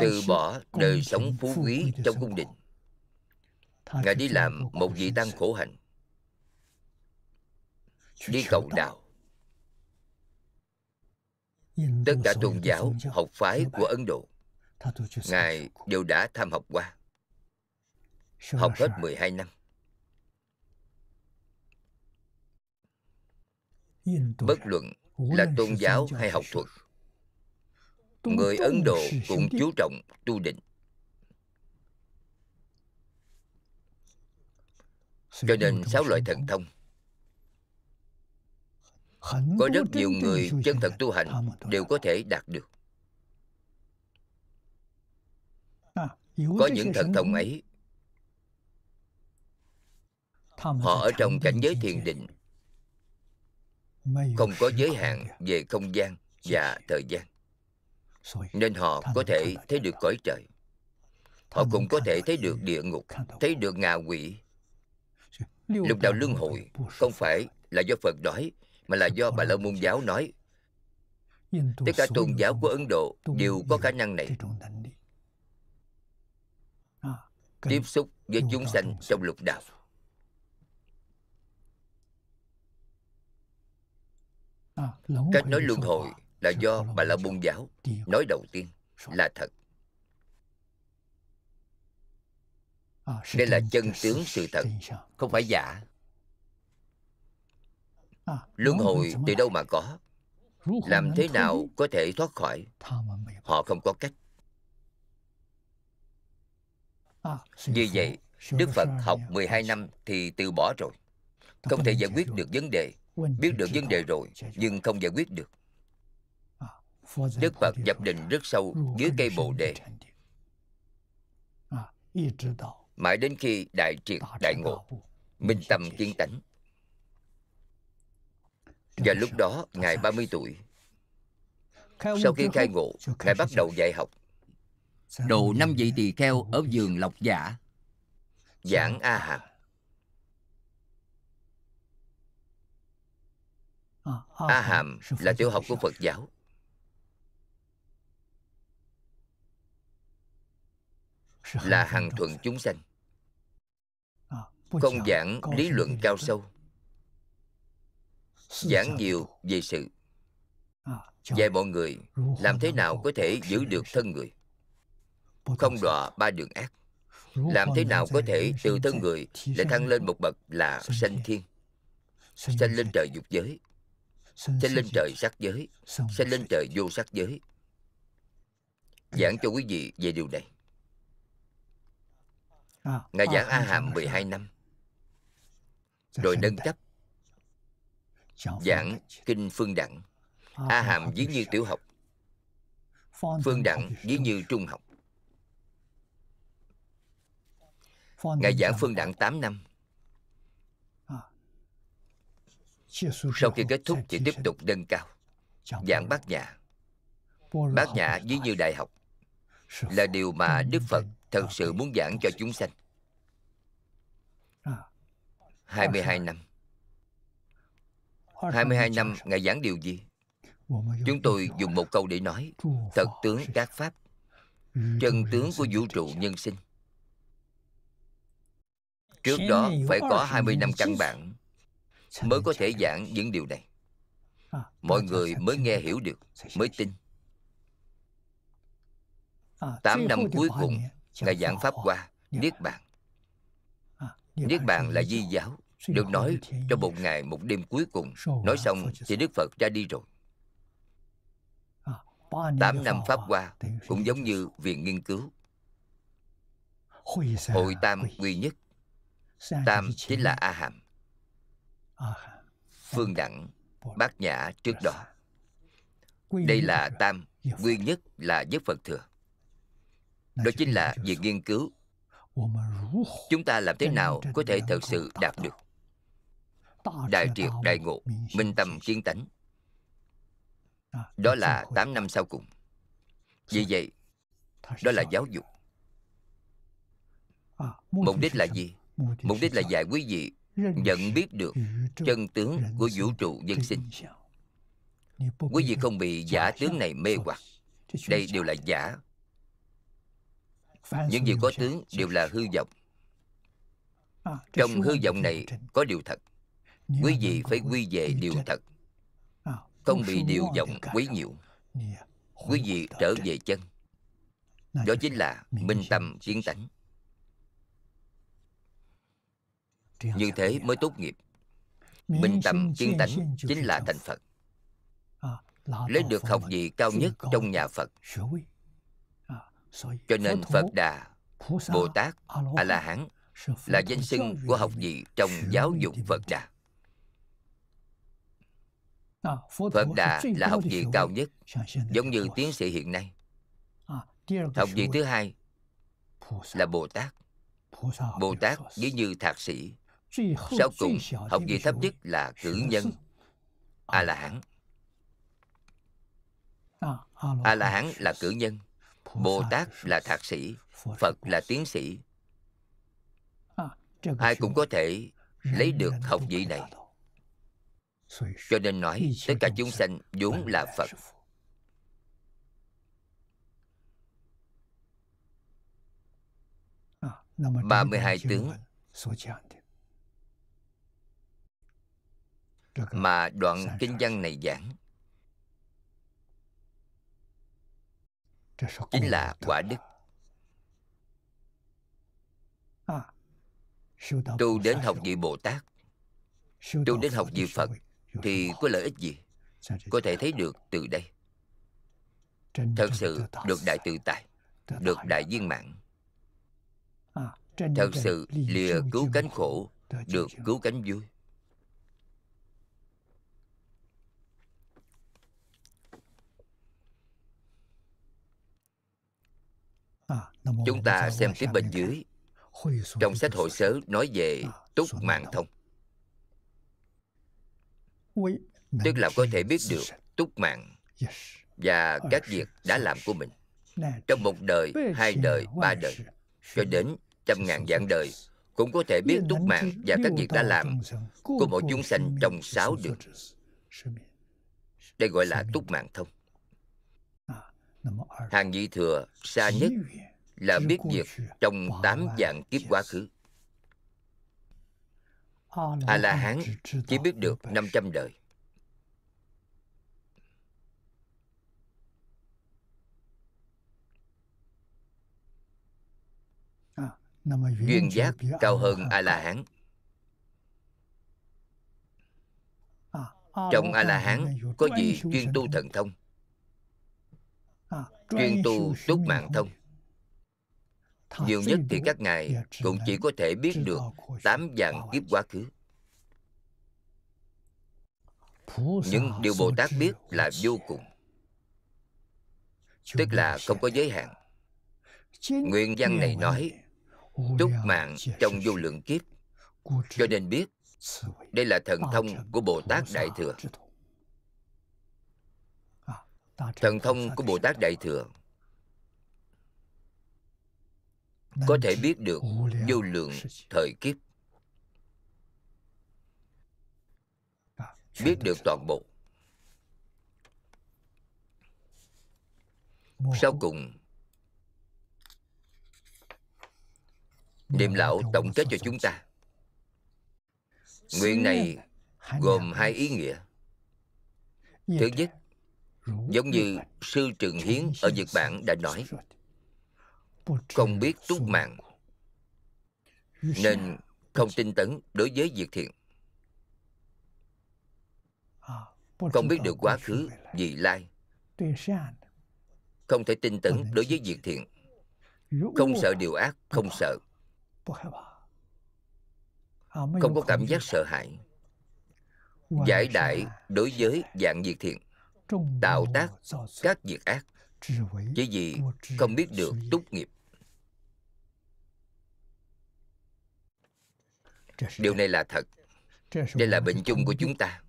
từ bỏ đời sống phú quý trong cung đình ngài đi làm một vị tăng khổ hạnh đi cầu đạo tất cả tôn giáo học phái của ấn độ ngài đều đã tham học qua học hết 12 năm bất luận là tôn giáo hay học thuật người ấn độ cũng chú trọng tu định cho nên sáu loại thần thông có rất nhiều người chân thật tu hành đều có thể đạt được à, có những thần thông ấy họ ở trong cảnh giới thiền định không có giới hạn về không gian và thời gian nên họ có thể thấy được cõi trời họ cũng có thể thấy được địa ngục thấy được ngạ quỷ lục đạo luân hồi không phải là do phật nói mà là do bà la môn giáo nói tất cả tôn giáo của ấn độ đều có khả năng này à, tiếp xúc với chúng sanh trong lục đạo À, cách nói luân hồi là do bà la môn giáo nói đầu tiên là thật à, đây là chân tướng sự thật không phải giả à, luân hồi từ đâu mà có làm thế nào có thể thoát khỏi họ không có cách như vậy đức phật học 12 năm thì từ bỏ rồi không thể giải quyết được vấn đề biết được vấn đề rồi nhưng không giải quyết được đức phật nhập định rất sâu dưới cây bồ đề mãi đến khi đại triệt đại ngộ minh tâm kiên tánh và lúc đó ngài 30 tuổi sau khi khai ngộ ngài bắt đầu dạy học độ năm vị tỳ kheo ở vườn lộc giả giảng a hàm Ờ, A Hàm là tiểu học của Phật giáo Là hàng thuận chúng sanh Không ờ, giảng lý luận cao sâu Giảng nhiều về sự ờ, Dạy mọi người làm thế nào có thể giữ được thân người Không đọa ba đường ác làm thế nào có thể từ thân người để thăng lên một bậc là sanh thiên sanh lên trời dục giới sẽ lên trời sắc giới sẽ lên trời vô sắc giới giảng cho quý vị về điều này à, ngài à, giảng a hàm 12 năm dạ, rồi nâng cấp giảng kinh phương đẳng à, a hàm ví như tiểu học phương đẳng ví như trung học ngài giảng phương đẳng 8 năm Sau khi kết thúc thì tiếp tục nâng cao Giảng bát nhã Bát nhã ví như đại học Là điều mà Đức Phật thật sự muốn giảng cho chúng sanh 22 à, năm 22 năm Ngài giảng điều gì? Chúng tôi dùng một câu để nói Thật tướng các Pháp Chân tướng của vũ trụ nhân sinh Trước đó phải có 20 năm căn bản mới có thể giảng những điều này à, mọi người mới nghe hiểu được mới tin à, tám năm cuối cùng ngài giảng pháp qua niết bàn à, niết bàn là di giáo được nói cho một ngày một đêm cuối cùng nói xong thì đức phật ra đi rồi tám năm pháp qua cũng giống như viện nghiên cứu hội tam quy nhất tam chính là a hàm phương đẳng bát nhã trước đó đây là tam nguyên nhất là nhất phật thừa đó chính là việc nghiên cứu chúng ta làm thế nào có thể thật sự đạt được đại triệt đại ngộ minh tâm kiến tánh đó là 8 năm sau cùng vì vậy đó là giáo dục mục đích là gì mục đích là dạy quý vị nhận biết được chân tướng của vũ trụ dân sinh quý vị không bị giả tướng này mê hoặc đây đều là giả những gì có tướng đều là hư vọng à, trong hư vọng này có điều thật quý vị phải quy về điều thật à, không bị điều vọng quấy nhiễu quý vị trở về chân đó chính là minh tâm chiến tánh như thế mới tốt nghiệp minh tâm kiên tánh chính là thành phật à, lấy được học vị cao nhất trong nhà phật à, cho nên phật đà bồ tát a la hán là danh xưng của học vị trong giáo dục phật đà à, phật đà là học vị cao nhất giống như tiến sĩ hiện nay học vị thứ hai là bồ tát bồ tát ví như thạc sĩ sau cùng, học vị thấp nhất là cử nhân A-la-hán. A-la-hán là cử nhân, Bồ-Tát là thạc sĩ, Phật là tiến sĩ. Ai cũng có thể lấy được học vị này. Cho nên nói, tất cả chúng sanh vốn là Phật. ba mươi hai tướng mà đoạn kinh văn này giảng chính là quả à? đức à, tu đến học vị bồ tát tu đến học vị phật thì có lợi ích gì có thể thấy được từ đây thật sự được đại tự tại được đại viên mạng à, thật sự lìa cứu cánh khổ được cứu cánh vui À, chúng ta xem tiếp bên dưới trong sách hội sớ nói về à, túc mạng thông tức là có thể biết được túc mạng và à, các việc đã làm của mình trong một đời hai đời ba đời cho đến trăm ngàn dạng đời cũng có thể biết túc mạng và các việc đã làm của mỗi chúng sanh trong sáu đường đây gọi là túc mạng thông Hàng nhị thừa xa nhất là biết việc trong tám dạng kiếp quá khứ. A-la-hán chỉ biết được 500 đời. Duyên giác cao hơn A-la-hán. Trong A-la-hán có gì chuyên tu thần thông chuyên tu túc mạng thông nhiều nhất thì các ngài cũng chỉ có thể biết được tám dạng kiếp quá khứ những điều bồ tát biết là vô cùng tức là không có giới hạn nguyên văn này nói túc mạng trong vô lượng kiếp cho nên biết đây là thần thông của bồ tát đại thừa thần thông của bồ tát đại thừa có thể biết được vô lượng thời kiếp biết được toàn bộ sau cùng niệm lão tổng kết cho chúng ta nguyện này gồm hai ý nghĩa thứ nhất giống như sư trường hiến ở nhật bản đã nói không biết túc mạng nên không tin tấn đối với việc thiện à, không biết được quá khứ vị lai không thể tin tấn đối với việc thiện không sợ điều ác không sợ à, không có cảm giác sợ hãi giải đại đối với dạng việc thiện tạo tác các việc ác chỉ vì không biết được túc nghiệp điều này là thật đây là bệnh chung của chúng ta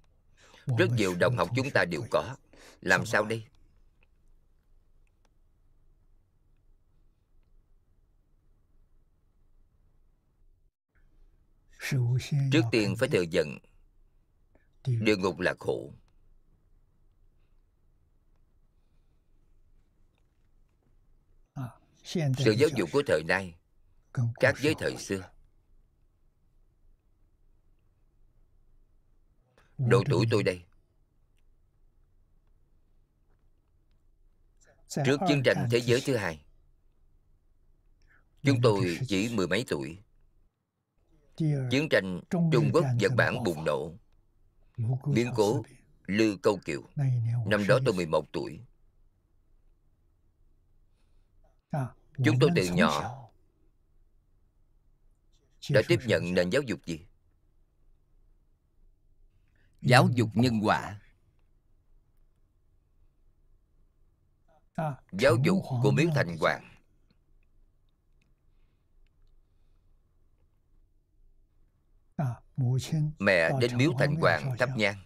rất nhiều đồng học chúng ta đều có làm sao đây trước tiên phải thừa nhận địa ngục là khổ sự giáo dục của thời nay khác với thời xưa độ tuổi tôi đây trước chiến tranh thế giới thứ hai chúng tôi chỉ mười mấy tuổi chiến tranh trung quốc nhật bản bùng nổ biến cố lư câu kiều năm đó tôi mười một tuổi Chúng tôi từ nhỏ đã tiếp nhận nền giáo dục gì? Giáo dục nhân quả Giáo dục của Miếu Thành Hoàng Mẹ đến Miếu Thành Hoàng thắp nhang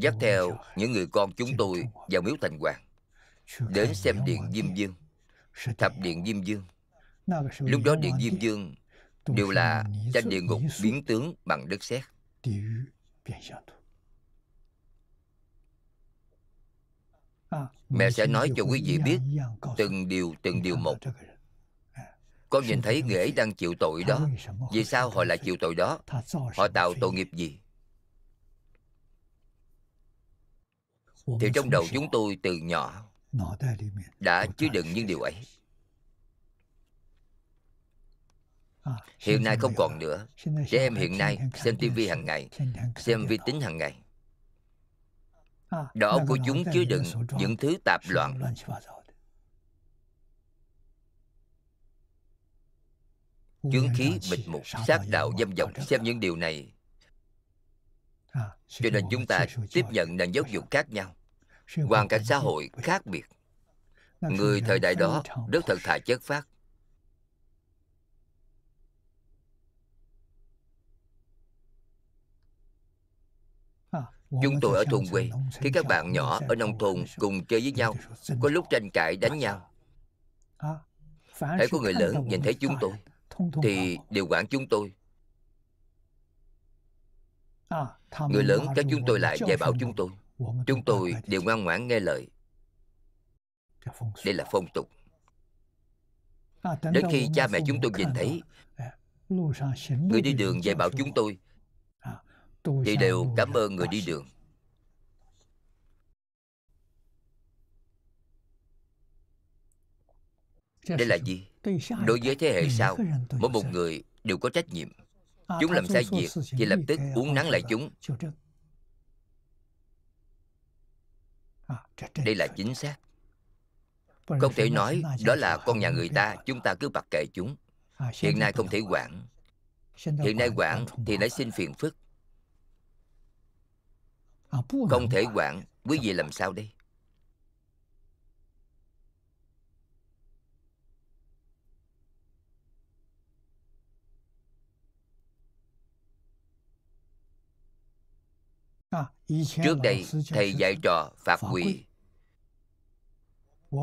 Dắt theo những người con chúng tôi vào Miếu Thành Hoàng đến xem điện Diêm Dương, thập điện Diêm Dương. Lúc đó điện Diêm Dương đều là tranh địa ngục biến tướng bằng đất sét. Mẹ sẽ nói cho quý vị biết từng điều từng điều một. Con nhìn thấy người ấy đang chịu tội đó. Vì sao họ lại chịu tội đó? Họ tạo tội nghiệp gì? Thì trong đầu chúng tôi từ nhỏ đã chứa đựng những điều ấy à, hiện nay không còn nữa trẻ em hiện nay xem tivi hàng ngày xem vi tính hàng ngày à, đó của chúng chứa đựng những thứ tạp loạn chứng khí bịt mục sát đạo dâm vọng xem những điều này à, cho nên chúng ta tiếp nhận nền giáo dục khác nhau hoàn cảnh xã hội khác biệt người thời đại đó rất thật thà chất phát à, Chúng tôi ở thôn quê Khi các bạn nhỏ ở nông thôn cùng chơi với nhau Có lúc tranh cãi đánh nhau Hãy à, có người lớn nhìn thấy chúng tôi Thì đều quản chúng tôi à, Người lớn kéo chúng tôi lại dạy bảo chúng tôi chúng tôi đều ngoan ngoãn nghe lời đây là phong tục à, đến khi cha mẹ chúng tôi nhìn thấy à, người đi đường dạy bảo chúng tôi à, thì đều cảm ơn người đi đường đây là gì đối với thế hệ sau mỗi một người đều có trách nhiệm chúng làm sai việc thì lập tức uống nắng lại chúng À, đây là chính xác không thể nói đó là con nhà người ta chúng ta cứ mặc kệ chúng à, hiện nay không thể quản hiện nay quản thì nảy sinh phiền phức à, không thể quản quý vị làm sao đây Trước đây, thầy dạy trò phạt quỳ.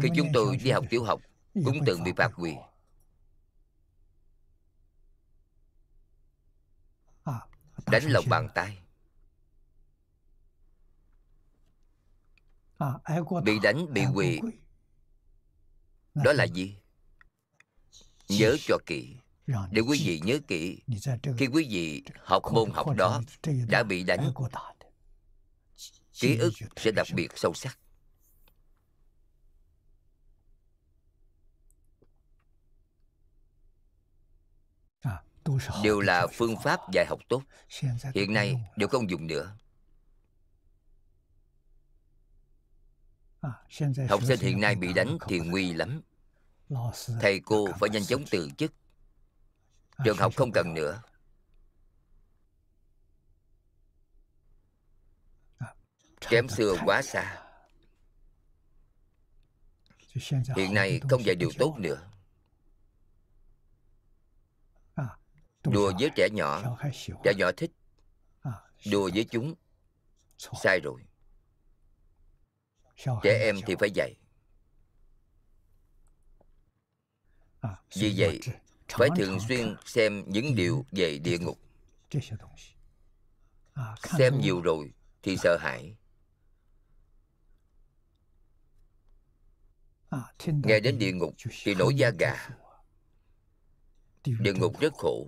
Khi chúng tôi đi học tiểu học, cũng từng bị phạt quỳ. Đánh lòng bàn tay. Bị đánh, bị quỳ. Đó là gì? Nhớ cho kỹ để quý vị nhớ kỹ khi quý vị học môn học đó đã bị đánh ký ức sẽ đặc biệt sâu sắc à, đều là phương pháp dạy học tốt hiện nay đều không dùng nữa à, học sinh hiện nay bị đánh thì nguy lắm thầy cô phải nhanh chóng từ chức à, trường học không cần nữa kém xưa quá xa hiện nay không dạy điều tốt nữa à, đùa với trẻ nhỏ trẻ nhỏ thích à, đùa với chúng sai rồi trẻ em thì phải dạy à, vì vậy phải thường xuyên xem những điều về địa ngục xem nhiều rồi thì sợ hãi À, Nghe đến địa ngục thì nổi da gà Địa ngục rất khổ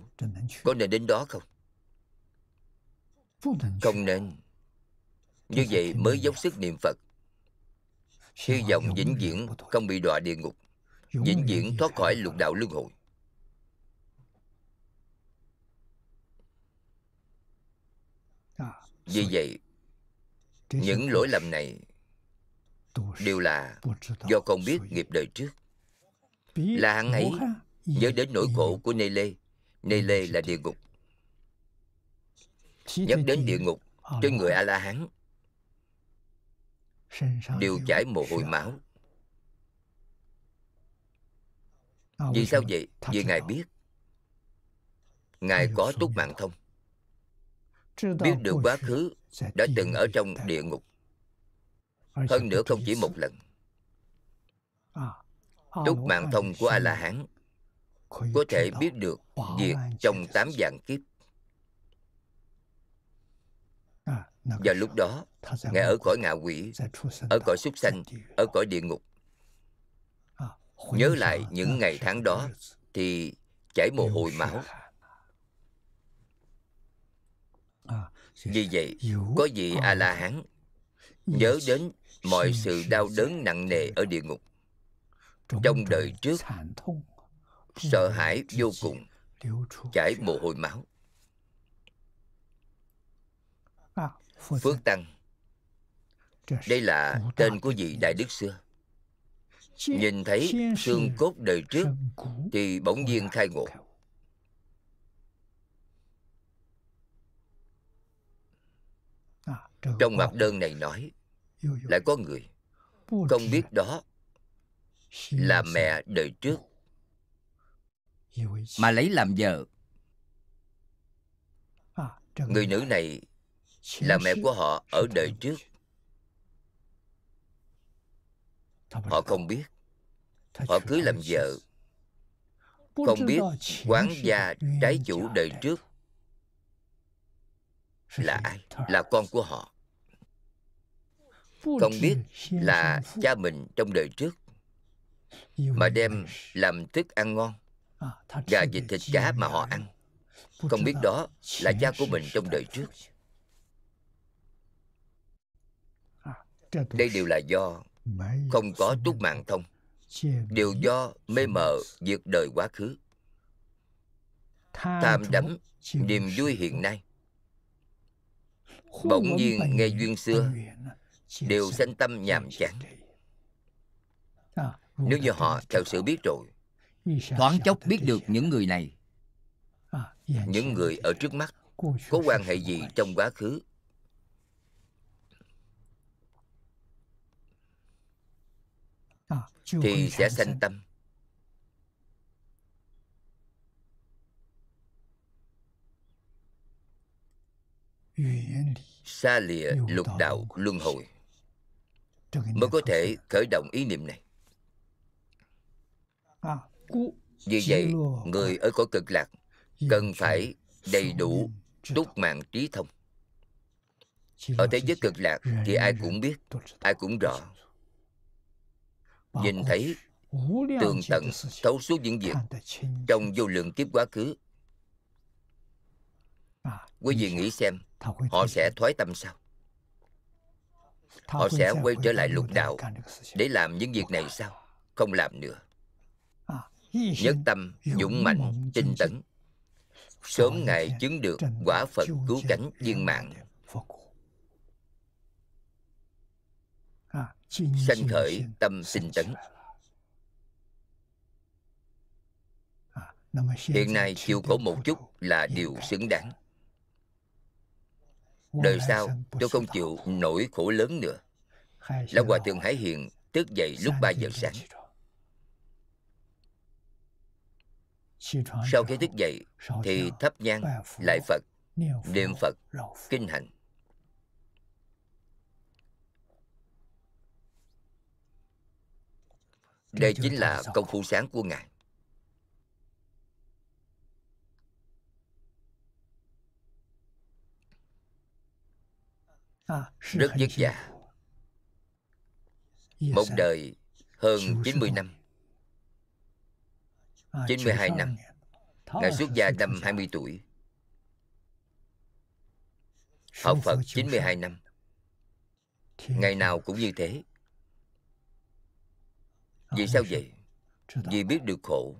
Có nên đến đó không? Không nên Như vậy mới dốc sức niệm Phật Hy vọng vĩnh viễn không bị đọa địa ngục Vĩnh viễn thoát khỏi lục đạo luân hồi à, Vì vậy Những lỗi lầm này đều là do không biết nghiệp đời trước là hắn ấy nhớ đến nỗi khổ của nê lê nê lê là địa ngục nhắc đến địa ngục trên người a la hán đều chảy mồ hôi máu vì sao vậy vì ngài biết ngài có túc mạng thông biết được quá khứ đã từng ở trong địa ngục hơn nữa không chỉ một lần à, à, túc mạng thông của a la hán có thể biết được việc trong tám vạn kiếp à, và lúc đó ngài ở cõi ngạ quỷ ở cõi súc sanh ở cõi địa ngục nhớ lại những ngày tháng đó thì chảy mồ hôi máu vì vậy có gì a la hán nhớ đến mọi sự đau đớn nặng nề ở địa ngục trong đời trước sợ hãi vô cùng chảy mồ hôi máu phước tăng đây là tên của vị đại đức xưa nhìn thấy xương cốt đời trước thì bỗng nhiên khai ngộ trong mặt đơn này nói lại có người không biết đó là mẹ đời trước mà lấy làm vợ à, người nữ này là mẹ của họ ở đời trước họ không biết họ cứ làm vợ không biết quán gia trái chủ đời trước là ai là con của họ không biết là cha mình trong đời trước mà đem làm thức ăn ngon gà vịt thịt cá mà họ ăn không biết đó là cha của mình trong đời trước đây đều là do không có túc mạng thông đều do mê mờ việc đời quá khứ tham đắm niềm vui hiện nay bỗng nhiên nghe duyên xưa đều sanh tâm nhàm chán à, nếu như họ thật sự biết rồi thoáng chốc biết được những người này à, dạ, những dạ. người ở trước mắt có quan hệ gì trong quá khứ à, thì sẽ sanh tâm xa lìa lục đạo luân hồi mới có thể khởi động ý niệm này à, vì vậy người ở cõi cực lạc cần phải đầy đủ túc mạng trí thông ở thế giới cực lạc thì ai cũng biết ai cũng rõ nhìn thấy tường tận thấu suốt những việc trong vô lượng kiếp quá khứ à, quý vị nghĩ xem họ sẽ thoái tâm sao họ sẽ quay trở lại lục đạo để làm những việc này sao không làm nữa à, nhất tâm dũng mạnh à, tinh tấn sớm ngày chứng được quả phật cứu cánh viên mạng sanh khởi tâm sinh tấn à, hiện nay chịu khổ một chút là điều xứng đáng đời sau tôi không chịu nỗi khổ lớn nữa lão hòa thượng hải hiền thức dậy lúc 3 giờ sáng sau khi thức dậy thì thắp nhang lại phật niệm phật kinh hành đây chính là công phu sáng của ngài À, Rất vất vả Một đời hơn 90 năm 92 à, năm Ngài xuất gia năm 20 tuổi Học Phật 92 năm Ngày nào cũng như thế ờ, Vì sao vậy? Vì biết được khổ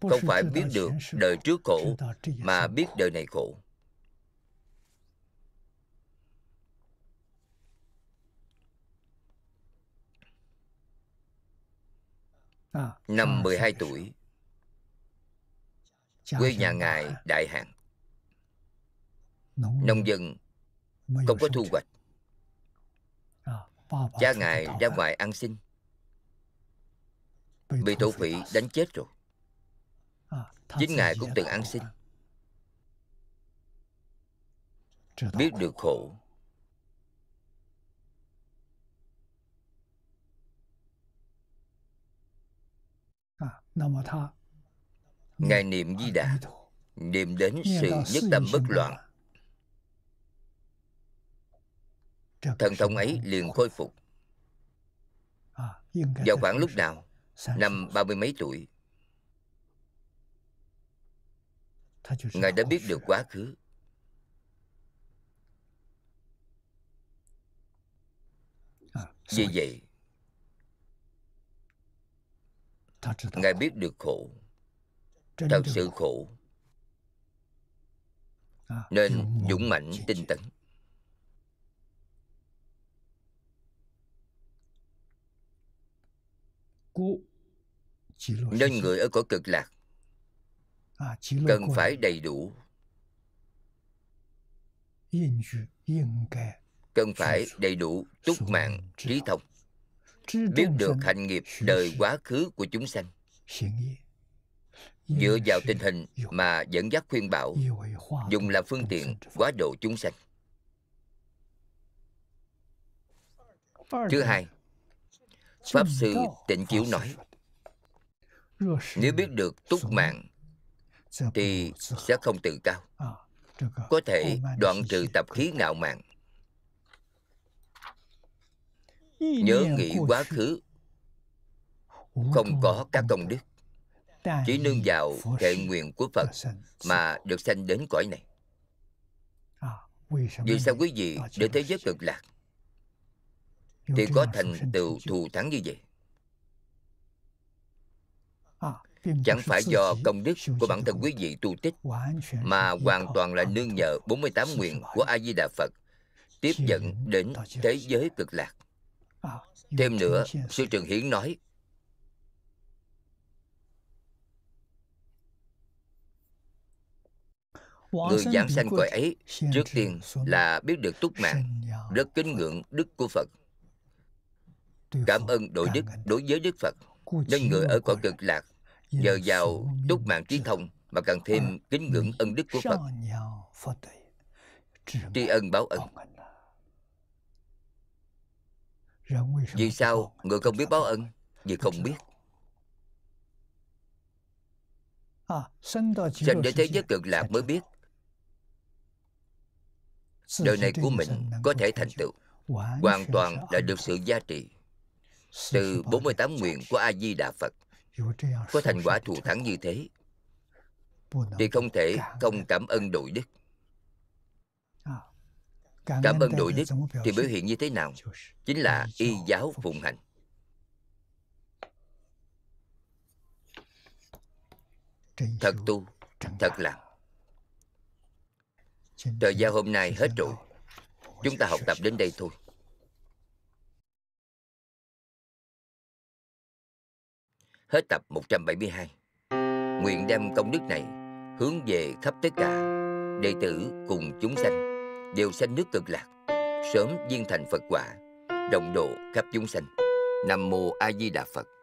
không phải biết được đời trước khổ mà biết đời này khổ Năm 12 tuổi Quê nhà ngài Đại Hạng Nông dân không có thu hoạch Cha ngài ra ngoài ăn xin Bị thổ phỉ đánh chết rồi chính ngài cũng từng ăn xin biết được khổ à, ngài niệm di đà niệm đến sự nhất tâm bất loạn thần thông ấy liền khôi phục à, vào khoảng lúc nào năm ba mươi mấy tuổi ngài đã biết được quá khứ à, vì vậy ngài biết được khổ thật sự khổ à, nên dũng mãnh tinh tấn nên người ở cõi cực lạc cần phải đầy đủ cần phải đầy đủ túc mạng trí thông biết được hành nghiệp đời quá khứ của chúng sanh dựa vào tình hình mà dẫn dắt khuyên bảo dùng làm phương tiện quá độ chúng sanh thứ hai pháp sư tịnh chiếu nói nếu biết được túc mạng thì sẽ không tự cao ờ, có thể đoạn trừ tập khí ngạo mạn nhớ nghĩ quá khứ không có các công đức chỉ nương vào hệ nguyện của phật mà được sanh đến cõi này à, vì sao quý vị để thế giới cực lạc thì có thành tựu thù thắng như vậy à, chẳng phải do công đức của bản thân quý vị tu tích mà hoàn toàn là nương nhờ 48 nguyện của A Di Đà Phật tiếp dẫn đến thế giới cực lạc. Thêm nữa, sư Trường Hiển nói Người giảng sanh cõi ấy Trước tiên là biết được túc mạng Rất kính ngưỡng đức của Phật Cảm ơn đội đức đối với Đức Phật Nên người ở cõi cực lạc Nhờ vào đúc mạng trí thông mà càng thêm kính ngưỡng ân đức của Phật Tri ân báo ân Vì sao người không biết báo ân Vì không biết à, Sanh đến thế giới cực lạc mới biết Đời này của mình có thể thành tựu Hoàn toàn là được sự giá trị Từ 48 nguyện của A-di-đà Phật có thành quả thù thắng như thế thì không thể không cảm ơn đội đức à, cảm ơn đội đức thì biểu hiện như thế nào chính là y giáo phụng hành thật tu thật làm thời gian hôm nay hết rồi chúng ta học tập đến đây thôi Hết tập 172 Nguyện đem công đức này Hướng về khắp tất cả Đệ tử cùng chúng sanh Đều sanh nước cực lạc Sớm viên thành Phật quả Đồng độ khắp chúng sanh Nam Mô A Di Đà Phật